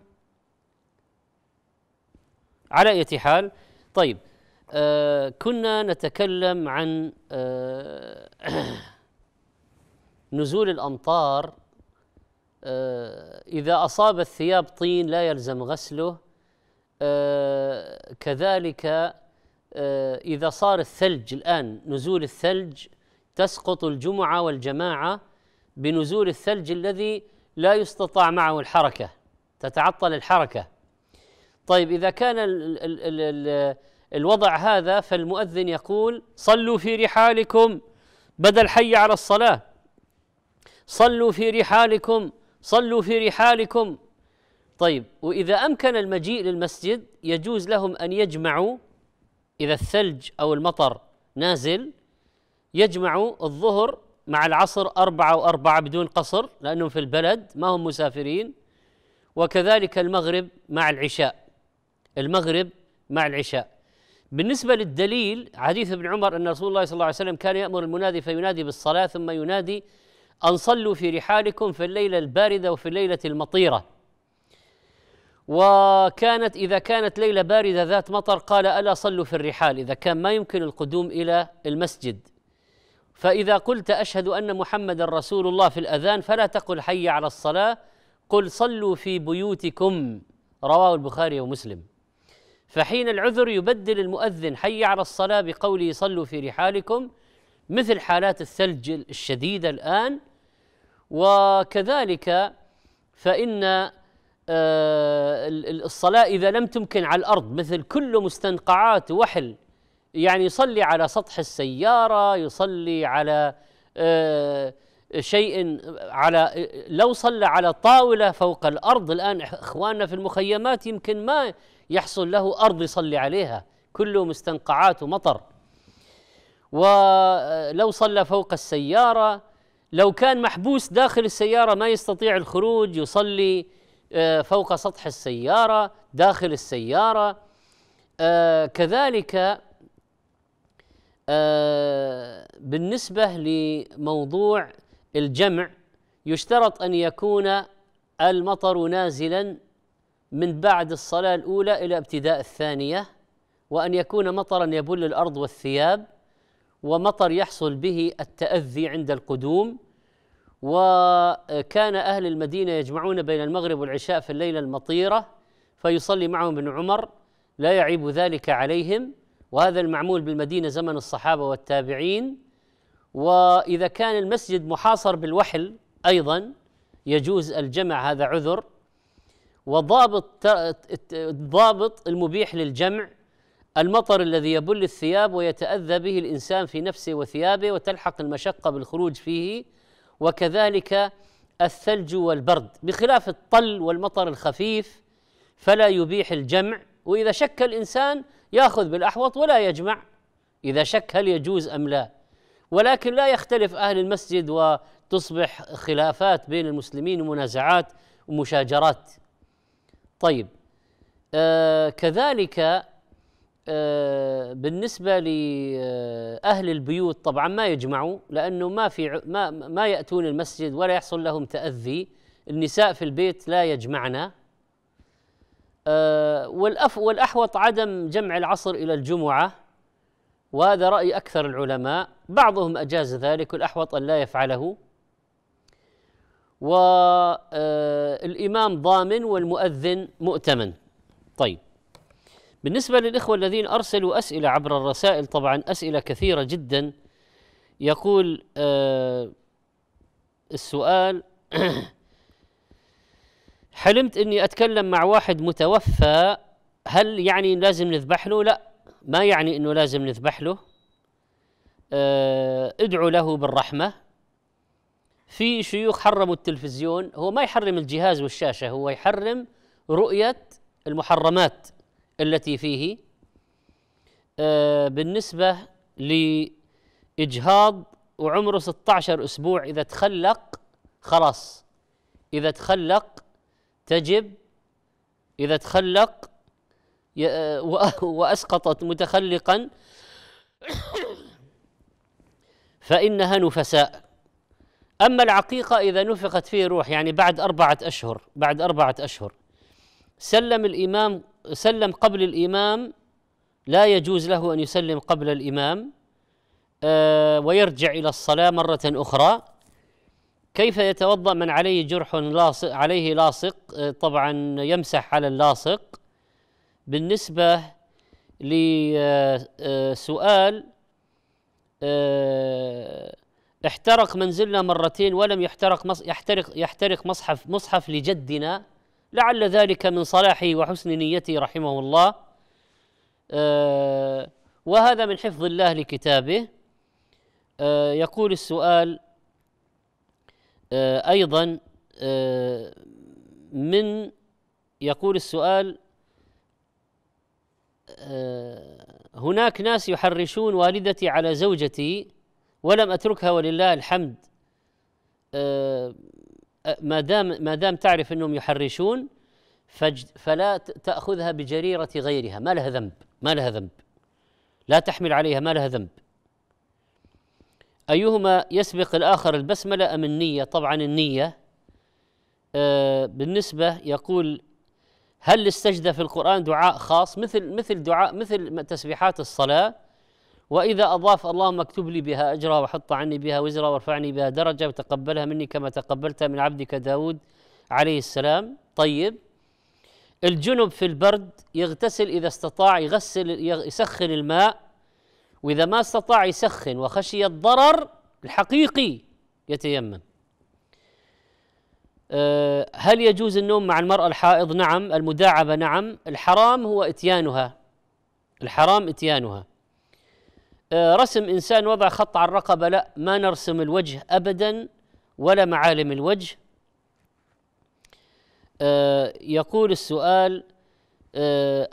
على أي حال طيب آه كنا نتكلم عن آه نزول الأمطار آه إذا أصاب الثياب طين لا يلزم غسله آه كذلك آه إذا صار الثلج الآن نزول الثلج تسقط الجمعة والجماعة بنزول الثلج الذي لا يستطاع معه الحركه تتعطل الحركه طيب اذا كان الـ الـ الـ الوضع هذا فالمؤذن يقول صلوا في رحالكم بدل حي على الصلاه صلوا في رحالكم صلوا في رحالكم طيب واذا امكن المجيء للمسجد يجوز لهم ان يجمعوا اذا الثلج او المطر نازل يجمعوا الظهر مع العصر أربعة وأربعة بدون قصر لأنهم في البلد ما هم مسافرين وكذلك المغرب مع العشاء المغرب مع العشاء بالنسبة للدليل حديث ابن عمر أن رسول الله صلى الله عليه وسلم كان يأمر المنادي فينادي بالصلاة ثم ينادي أن صلوا في رحالكم في الليلة الباردة وفي الليلة المطيرة وكانت إذا كانت ليلة باردة ذات مطر قال ألا صلوا في الرحال إذا كان ما يمكن القدوم إلى المسجد فإذا قلت أشهد أن محمد رسول الله في الأذان فلا تقل حي على الصلاة قل صلوا في بيوتكم رواه البخاري ومسلم فحين العذر يبدل المؤذن حي على الصلاة بقوله صلوا في رحالكم مثل حالات الثلج الشديدة الآن وكذلك فإن آه، الصلاة إذا لم تمكن على الأرض مثل كل مستنقعات وحل يعني يصلي على سطح السياره يصلي على آه، شيء على لو صلى على طاوله فوق الارض الان اخواننا في المخيمات يمكن ما يحصل له ارض يصلي عليها كله مستنقعات ومطر ولو آه، صلى فوق السياره لو كان محبوس داخل السياره ما يستطيع الخروج يصلي آه، فوق سطح السياره داخل السياره كذلك آه، بالنسبة لموضوع الجمع يشترط أن يكون المطر نازلا من بعد الصلاة الأولى إلى ابتداء الثانية وأن يكون مطرا يبل الأرض والثياب ومطر يحصل به التأذي عند القدوم وكان أهل المدينة يجمعون بين المغرب والعشاء في الليلة المطيرة فيصلي معهم ابن عمر لا يعيب ذلك عليهم وهذا المعمول بالمدينة زمن الصحابة والتابعين وإذا كان المسجد محاصر بالوحل أيضا يجوز الجمع هذا عذر وضابط الضابط المبيح للجمع المطر الذي يبل الثياب ويتأذى به الإنسان في نفسه وثيابه وتلحق المشقة بالخروج فيه وكذلك الثلج والبرد بخلاف الطل والمطر الخفيف فلا يبيح الجمع وإذا شك الإنسان ياخذ بالاحوط ولا يجمع اذا شك هل يجوز ام لا ولكن لا يختلف اهل المسجد وتصبح خلافات بين المسلمين ومنازعات ومشاجرات طيب آه كذلك آه بالنسبه لاهل البيوت طبعا ما يجمعوا لانه ما في ما ما ياتون المسجد ولا يحصل لهم تاذي النساء في البيت لا يجمعن آه، والأف والأحوط عدم جمع العصر إلى الجمعة وهذا رأي أكثر العلماء بعضهم أجاز ذلك والأحوط أن لا يفعله والإمام آه، ضامن والمؤذن مؤتمن طيب بالنسبة للإخوة الذين أرسلوا أسئلة عبر الرسائل طبعا أسئلة كثيرة جدا يقول آه، السؤال حلمت اني اتكلم مع واحد متوفى هل يعني لازم نذبح له؟ لا ما يعني انه لازم نذبح له آه، ادعو له بالرحمه في شيوخ حرموا التلفزيون هو ما يحرم الجهاز والشاشه هو يحرم رؤيه المحرمات التي فيه آه، بالنسبه لاجهاض وعمره 16 اسبوع اذا تخلق خلاص اذا تخلق تجب إذا تخلق وأسقطت متخلقا فإنها نفساء أما العقيقة إذا نفخت فيه روح يعني بعد أربعة أشهر بعد أربعة أشهر سلم الإمام سلم قبل الإمام لا يجوز له أن يسلم قبل الإمام آه، ويرجع إلى الصلاة مرة أخرى كيف يتوضا من عليه جرح لاصق عليه لاصق آه، طبعا يمسح على اللاصق بالنسبه لسؤال آه، آه، احترق منزلنا مرتين ولم يحترق يحترق يحترق مصحف مصحف لجدنا لعل ذلك من صلاحه وحسن نيته رحمه الله وهذا من حفظ الله لكتابه يقول السؤال آه، ايضا آه، من يقول السؤال آه، هناك ناس يحرشون والدتي على زوجتي ولم اتركها ولله الحمد ما دام ما دام تعرف انهم يحرشون فلا تاخذها بجريره غيرها ما لها ذنب ما لها ذنب لا تحمل عليها ما لها ذنب أيهما يسبق الآخر البسملة أم النية طبعا النية آه، بالنسبة يقول هل للسجدة في القرآن دعاء خاص مثل مثل دعاء مثل تسبيحات الصلاة وإذا أضاف اللهم اكتب لي بها أجرا وحط عني بها وزرا وارفعني بها درجة وتقبلها مني كما تقبلتها من عبدك داود عليه السلام طيب الجنب في البرد يغتسل إذا استطاع يغسل يسخن الماء واذا ما استطاع يسخن وخشي الضرر الحقيقي يتيمم أه، هل يجوز النوم مع المرأة الحائض؟ نعم، المداعبة نعم، الحرام هو إتيانها. الحرام إتيانها. أه، رسم إنسان وضع خط على الرقبة لا ما نرسم الوجه أبدا ولا معالم الوجه. أه، يقول السؤال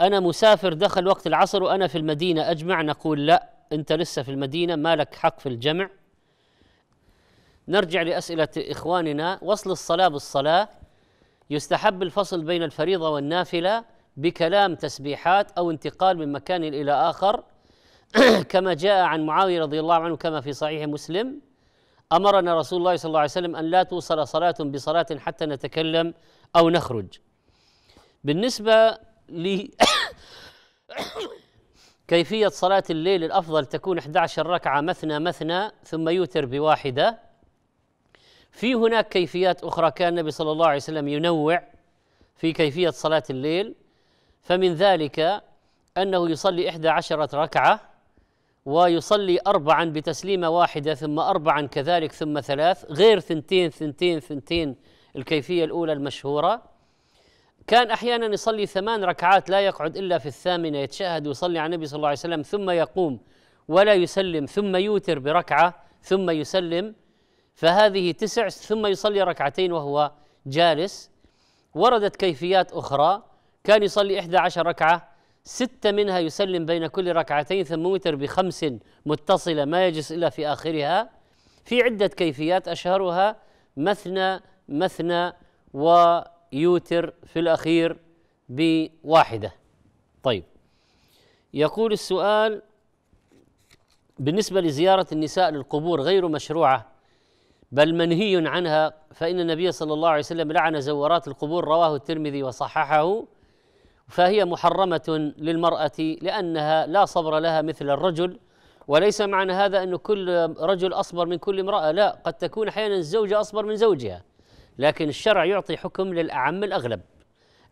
أنا مسافر دخل وقت العصر وأنا في المدينة أجمع نقول لا انت لسه في المدينه ما لك حق في الجمع نرجع لاسئله اخواننا وصل الصلاه بالصلاه يستحب الفصل بين الفريضه والنافله بكلام تسبيحات او انتقال من مكان الى اخر كما جاء عن معاويه رضي الله عنه كما في صحيح مسلم امرنا رسول الله صلى الله عليه وسلم ان لا توصل صلاه بصلاه حتى نتكلم او نخرج بالنسبه ل كيفية صلاة الليل الأفضل تكون 11 ركعة مثنى مثنى ثم يوتر بواحدة في هناك كيفيات أخرى كان النبي صلى الله عليه وسلم ينوع في كيفية صلاة الليل فمن ذلك أنه يصلي 11 ركعة ويصلي أربعا بتسليمة واحدة ثم أربعا كذلك ثم ثلاث غير ثنتين ثنتين ثنتين الكيفية الأولى المشهورة كان أحيانا يصلي ثمان ركعات لا يقعد إلا في الثامنة يتشهد ويصلي على النبي صلى الله عليه وسلم ثم يقوم ولا يسلم ثم يوتر بركعة ثم يسلم فهذه تسع ثم يصلي ركعتين وهو جالس وردت كيفيات أخرى كان يصلي إحدى عشر ركعة ستة منها يسلم بين كل ركعتين ثم يوتر بخمس متصلة ما يجلس إلا في آخرها في عدة كيفيات أشهرها مثنى مثنى و يوتر في الأخير بواحدة طيب يقول السؤال بالنسبة لزيارة النساء للقبور غير مشروعة بل منهي عنها فإن النبي صلى الله عليه وسلم لعن زوارات القبور رواه الترمذي وصححه فهي محرمة للمرأة لأنها لا صبر لها مثل الرجل وليس معنى هذا أن كل رجل أصبر من كل امرأة لا قد تكون أحيانا الزوجة أصبر من زوجها لكن الشرع يعطي حكم للأعم الأغلب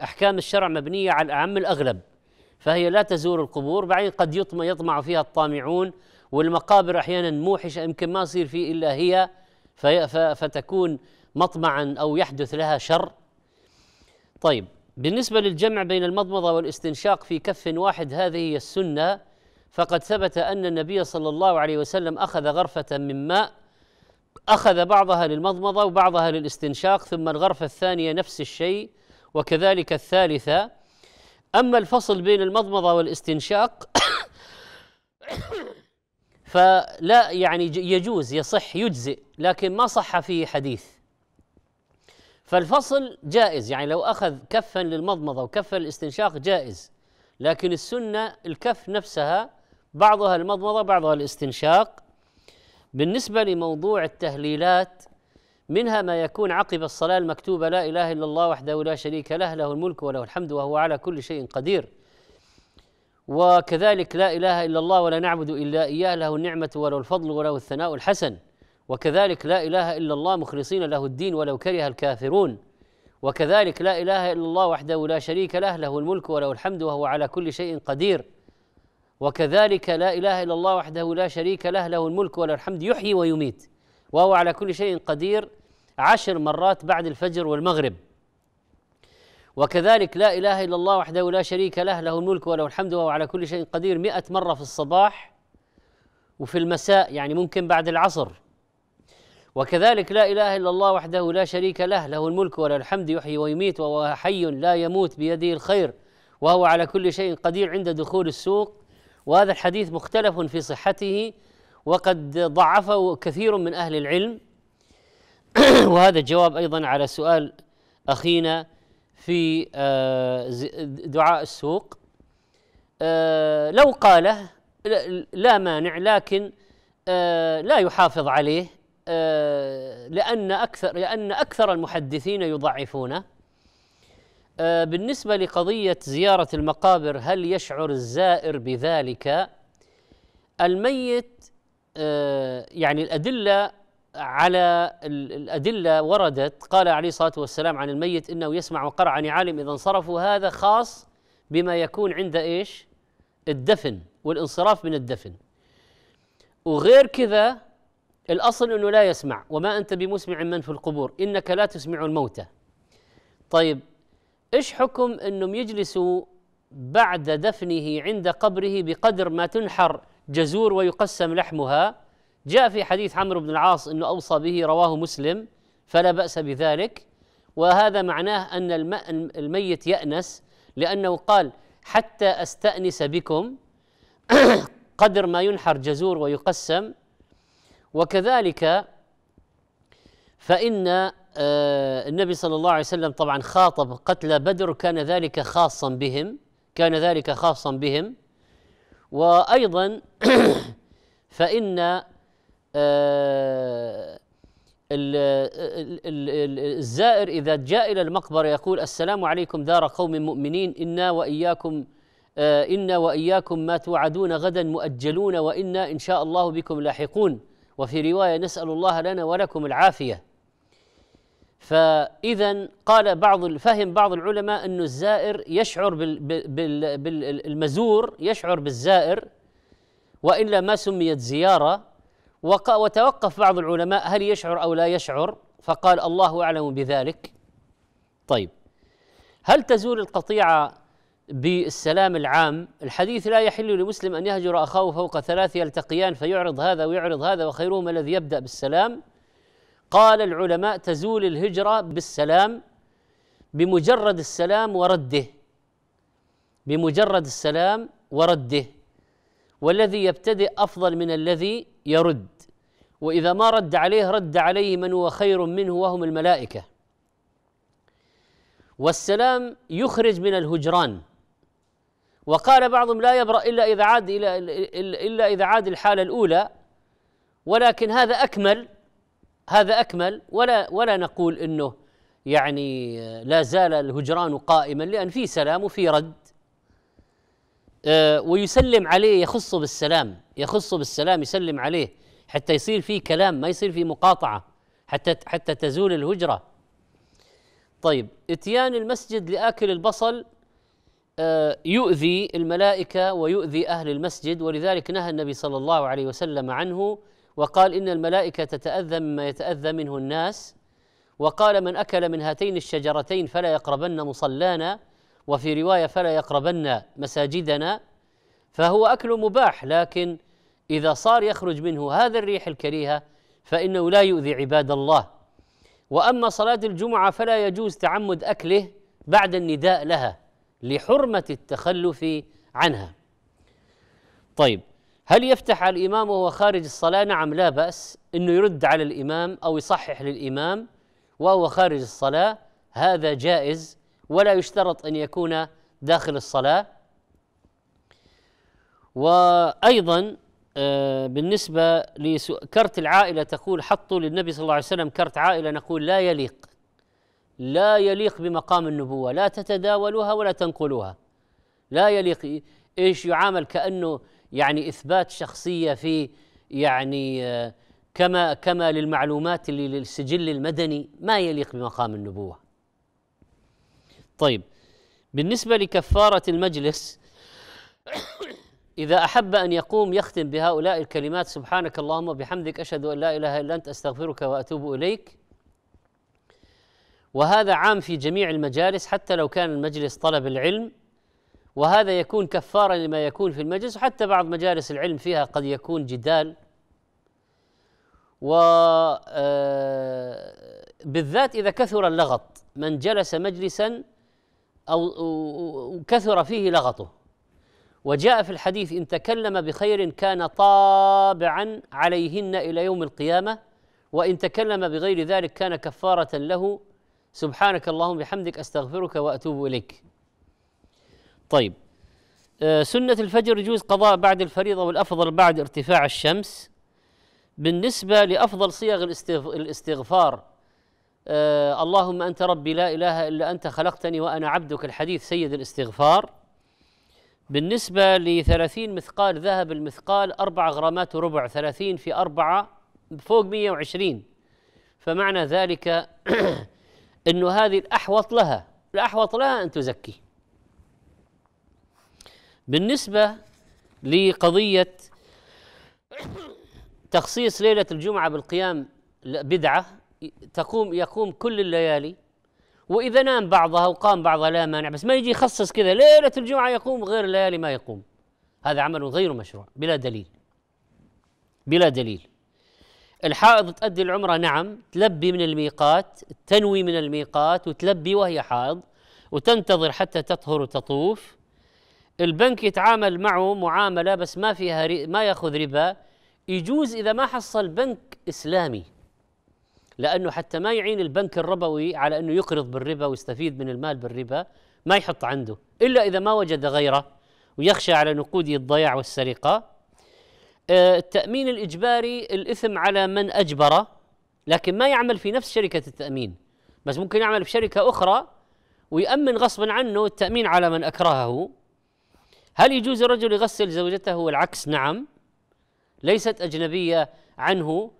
أحكام الشرع مبنية على الأعم الأغلب فهي لا تزور القبور بعدين قد يطمع, يطمع فيها الطامعون والمقابر أحيانا موحشة يمكن ما يصير فيه إلا هي فتكون مطمعا أو يحدث لها شر طيب بالنسبة للجمع بين المضمضة والاستنشاق في كف واحد هذه هي السنة فقد ثبت أن النبي صلى الله عليه وسلم أخذ غرفة من ماء أخذ بعضها للمضمضة وبعضها للاستنشاق ثم الغرفة الثانية نفس الشيء وكذلك الثالثة أما الفصل بين المضمضة والاستنشاق فلا يعني يجوز يصح يجزئ لكن ما صح فيه حديث فالفصل جائز يعني لو أخذ كفا للمضمضة وكفا للاستنشاق جائز لكن السنة الكف نفسها بعضها المضمضة بعضها الاستنشاق بالنسبه لموضوع التهليلات منها ما يكون عقب الصلاه المكتوبه لا اله الا الله وحده لا شريك له له الملك وله الحمد وهو على كل شيء قدير وكذلك لا اله الا الله ولا نعبد الا اياه له النعمه وله الفضل وله الثناء الحسن وكذلك لا اله الا الله مخلصين له الدين ولو كره الكافرون وكذلك لا اله الا الله وحده لا شريك له له الملك وله الحمد وهو على كل شيء قدير وكذلك لا اله الا الله وحده لا شريك له له الملك وله الحمد يحيي ويميت وهو على كل شيء قدير عشر مرات بعد الفجر والمغرب وكذلك لا اله الا الله وحده لا شريك له له الملك وله الحمد وهو على كل شيء قدير مئة مره في الصباح وفي المساء يعني ممكن بعد العصر وكذلك لا اله الا الله وحده لا شريك له له الملك وله الحمد يحيي ويميت وهو حي لا يموت بيده الخير وهو على كل شيء قدير عند دخول السوق وهذا الحديث مختلف في صحته وقد ضعفه كثير من اهل العلم وهذا جواب ايضا على سؤال اخينا في آه، دعاء السوق آه، لو قاله لا مانع لكن آه، لا يحافظ عليه لأن أكثر لأن أكثر المحدثين يضعفونه آه، بالنسبة لقضية زيارة المقابر هل يشعر الزائر بذلك؟ الميت آه، يعني الأدلة على الأدلة وردت قال عليه الصلاة والسلام عن الميت إنه يسمع وقرع عن عالم إذا انصرفوا هذا خاص بما يكون عند إيش الدفن والانصراف من الدفن وغير كذا الأصل أنه لا يسمع وما أنت بمسمع من في القبور إنك لا تسمع الموتى طيب ايش حكم انهم يجلسوا بعد دفنه عند قبره بقدر ما تنحر جزور ويقسم لحمها جاء في حديث عمرو بن العاص انه اوصى به رواه مسلم فلا باس بذلك وهذا معناه ان الميت يانس لانه قال حتى استانس بكم قدر ما ينحر جزور ويقسم وكذلك فإن آه، النبي صلى الله عليه وسلم طبعا خاطب قتلى بدر كان ذلك خاصا بهم كان ذلك خاصا بهم وايضا فان آه، الزائر اذا جاء الى المقبره يقول السلام عليكم دار قوم مؤمنين انا واياكم آه، انا واياكم ما توعدون غدا مؤجلون وانا ان شاء الله بكم لاحقون وفي روايه نسال الله لنا ولكم العافيه فإذا قال بعض فهم بعض العلماء أن الزائر يشعر بالمزور يشعر بالزائر وإلا ما سميت زيارة وتوقف بعض العلماء هل يشعر أو لا يشعر فقال الله أعلم بذلك طيب هل تزول القطيعة بالسلام العام الحديث لا يحل لمسلم أن يهجر أخاه فوق ثلاث يلتقيان فيعرض هذا ويعرض هذا وخيرهما الذي يبدأ بالسلام قال العلماء تزول الهجرة بالسلام بمجرد السلام ورده بمجرد السلام ورده والذي يبتدئ أفضل من الذي يرد وإذا ما رد عليه رد عليه من هو خير منه وهم الملائكة والسلام يخرج من الهجران وقال بعضهم لا يبرأ إلا إذا عاد إلى إلا إذا عاد الحالة الأولى ولكن هذا أكمل هذا اكمل ولا ولا نقول انه يعني لا زال الهجران قائما لان في سلام وفي رد آه، ويسلم عليه يخصه بالسلام يخصه بالسلام يسلم عليه حتى يصير في كلام ما يصير في مقاطعه حتى حتى تزول الهجره طيب اتيان المسجد لاكل البصل آه، يؤذي الملائكه ويؤذي اهل المسجد ولذلك نهى النبي صلى الله عليه وسلم عنه وقال إن الملائكة تتأذى مما يتأذى منه الناس وقال من أكل من هاتين الشجرتين فلا يقربن مصلانا وفي رواية فلا يقربن مساجدنا فهو أكل مباح لكن إذا صار يخرج منه هذا الريح الكريهة فإنه لا يؤذي عباد الله وأما صلاة الجمعة فلا يجوز تعمد أكله بعد النداء لها لحرمة التخلف عنها طيب هل يفتح على الإمام وهو خارج الصلاة؟ نعم لا بأس أنه يرد على الإمام أو يصحح للإمام وهو خارج الصلاة هذا جائز ولا يشترط أن يكون داخل الصلاة وأيضا آه، بالنسبة لكرت العائلة تقول حطوا للنبي صلى الله عليه وسلم كرت عائلة نقول لا يليق لا يليق بمقام النبوة لا تتداولوها ولا تنقلوها لا يليق ايش يعامل كأنه يعني اثبات شخصيه في يعني آه، كما كما للمعلومات اللي للسجل المدني ما يليق بمقام النبوه. طيب بالنسبه لكفاره المجلس إذا أحب أن يقوم يختم بهؤلاء الكلمات سبحانك اللهم وبحمدك أشهد أن لا إله إلا أنت أستغفرك وأتوب إليك وهذا عام في جميع المجالس حتى لو كان المجلس طلب العلم وهذا يكون كفارة لما يكون في المجلس وحتى بعض مجالس العلم فيها قد يكون جدال و آه، بالذات إذا كثر اللغط من جلس مجلسا أو كثر فيه لغطه وجاء في الحديث إن تكلم بخير كان طابعا عليهن إلى يوم القيامة وإن تكلم بغير ذلك كان كفارة له سبحانك اللهم بحمدك أستغفرك وأتوب إليك طيب آه، سنة الفجر يجوز قضاء بعد الفريضة والأفضل بعد ارتفاع الشمس بالنسبة لأفضل صيغ الاستغفار آه اللهم أنت ربي لا إله إلا أنت خلقتني وأنا عبدك الحديث سيد الاستغفار بالنسبة لثلاثين مثقال ذهب المثقال أربع غرامات وربع ثلاثين في أربعة فوق مية وعشرين فمعنى ذلك أنه هذه الأحوط لها الأحوط لها أن تزكي بالنسبة لقضية تخصيص ليلة الجمعة بالقيام بدعة تقوم يقوم كل الليالي وإذا نام بعضها وقام بعضها لا مانع بس ما يجي يخصص كذا ليلة الجمعة يقوم غير الليالي ما يقوم هذا عمل غير مشروع بلا دليل بلا دليل الحائض تؤدي العمرة نعم تلبي من الميقات تنوي من الميقات وتلبي وهي حائض وتنتظر حتى تطهر وتطوف البنك يتعامل معه معامله بس ما فيها ري... ما ياخذ ربا يجوز اذا ما حصل بنك اسلامي لانه حتى ما يعين البنك الربوي على انه يقرض بالربا ويستفيد من المال بالربا ما يحط عنده الا اذا ما وجد غيره ويخشى على نقوده الضياع والسرقه آه، التامين الاجباري الاثم على من اجبره لكن ما يعمل في نفس شركه التامين بس ممكن يعمل في شركة اخرى ويامن غصبا عنه التامين على من اكرهه هل يجوز الرجل يغسل زوجته والعكس نعم ليست أجنبية عنه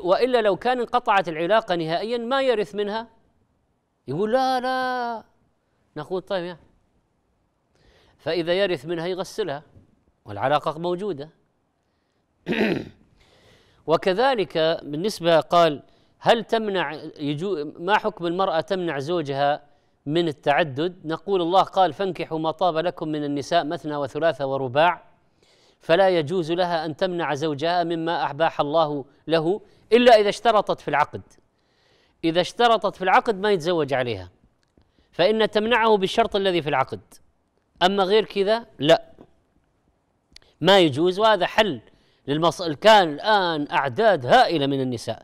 وإلا لو كان انقطعت العلاقة نهائيا ما يرث منها يقول لا لا نقول طيب يعني فإذا يرث منها يغسلها والعلاقة موجودة وكذلك بالنسبة قال هل تمنع يجو ما حكم المرأة تمنع زوجها من التعدد نقول الله قال فانكحوا ما طاب لكم من النساء مثنى وثلاثة ورباع فلا يجوز لها أن تمنع زوجها مما أباح الله له إلا إذا اشترطت في العقد إذا اشترطت في العقد ما يتزوج عليها فإن تمنعه بالشرط الذي في العقد أما غير كذا لا ما يجوز وهذا حل للمصل كان الآن أعداد هائلة من النساء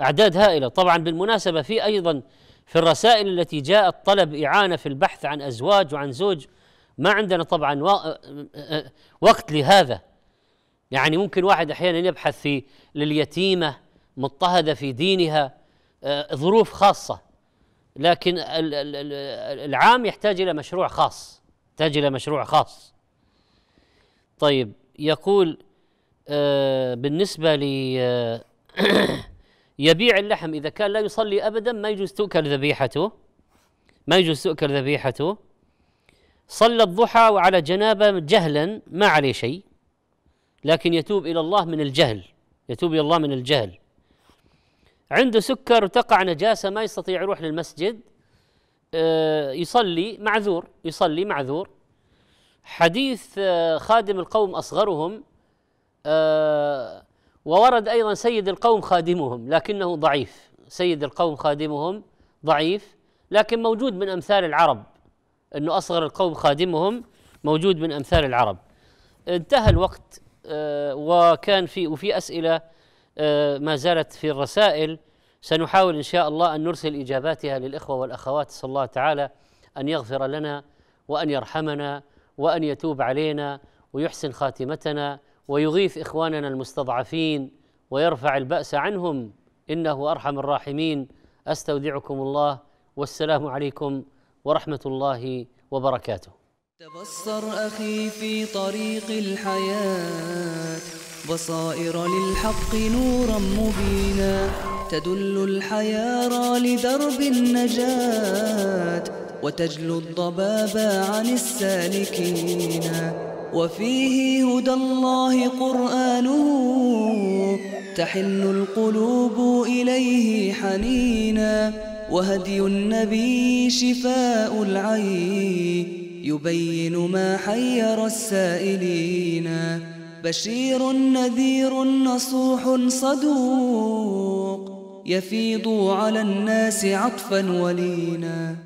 أعداد هائلة طبعا بالمناسبة في أيضا في الرسائل التي جاءت طلب إعانة في البحث عن أزواج وعن زوج ما عندنا طبعا وقت لهذا يعني ممكن واحد أحيانا يبحث في لليتيمة مضطهدة في دينها آه، ظروف خاصة لكن العام يحتاج إلى مشروع خاص يحتاج إلى مشروع خاص طيب يقول آه، بالنسبة ل يبيع اللحم إذا كان لا يصلي أبدا ما يجوز تؤكل ذبيحته ما يجوز تؤكل ذبيحته صلى الضحى وعلى جنابة جهلا ما عليه شيء لكن يتوب إلى الله من الجهل يتوب إلى الله من الجهل عنده سكر وتقع نجاسة ما يستطيع يروح للمسجد آه، يصلي معذور يصلي معذور حديث آه، خادم القوم أصغرهم آه، وورد ايضا سيد القوم خادمهم لكنه ضعيف سيد القوم خادمهم ضعيف لكن موجود من امثال العرب انه اصغر القوم خادمهم موجود من امثال العرب انتهى الوقت آه، وكان في وفي اسئله آه، ما زالت في الرسائل سنحاول ان شاء الله ان نرسل اجاباتها للاخوه والاخوات صلى الله تعالى ان يغفر لنا وان يرحمنا وان يتوب علينا ويحسن خاتمتنا ويغيث اخواننا المستضعفين ويرفع الباس عنهم انه ارحم الراحمين استودعكم الله والسلام عليكم ورحمه الله وبركاته تبصر اخي في طريق الحياه بصائر للحق نورا مبينا تدل الحيارى لدرب النجاه وتجلو الضباب عن السالكين وفيه هدى الله قرآنه تحن القلوب إليه حنينا وهدي النبي شفاء العين يبين ما حير السائلين بشير نذير نصوح صدوق يفيض على الناس عطفا ولينا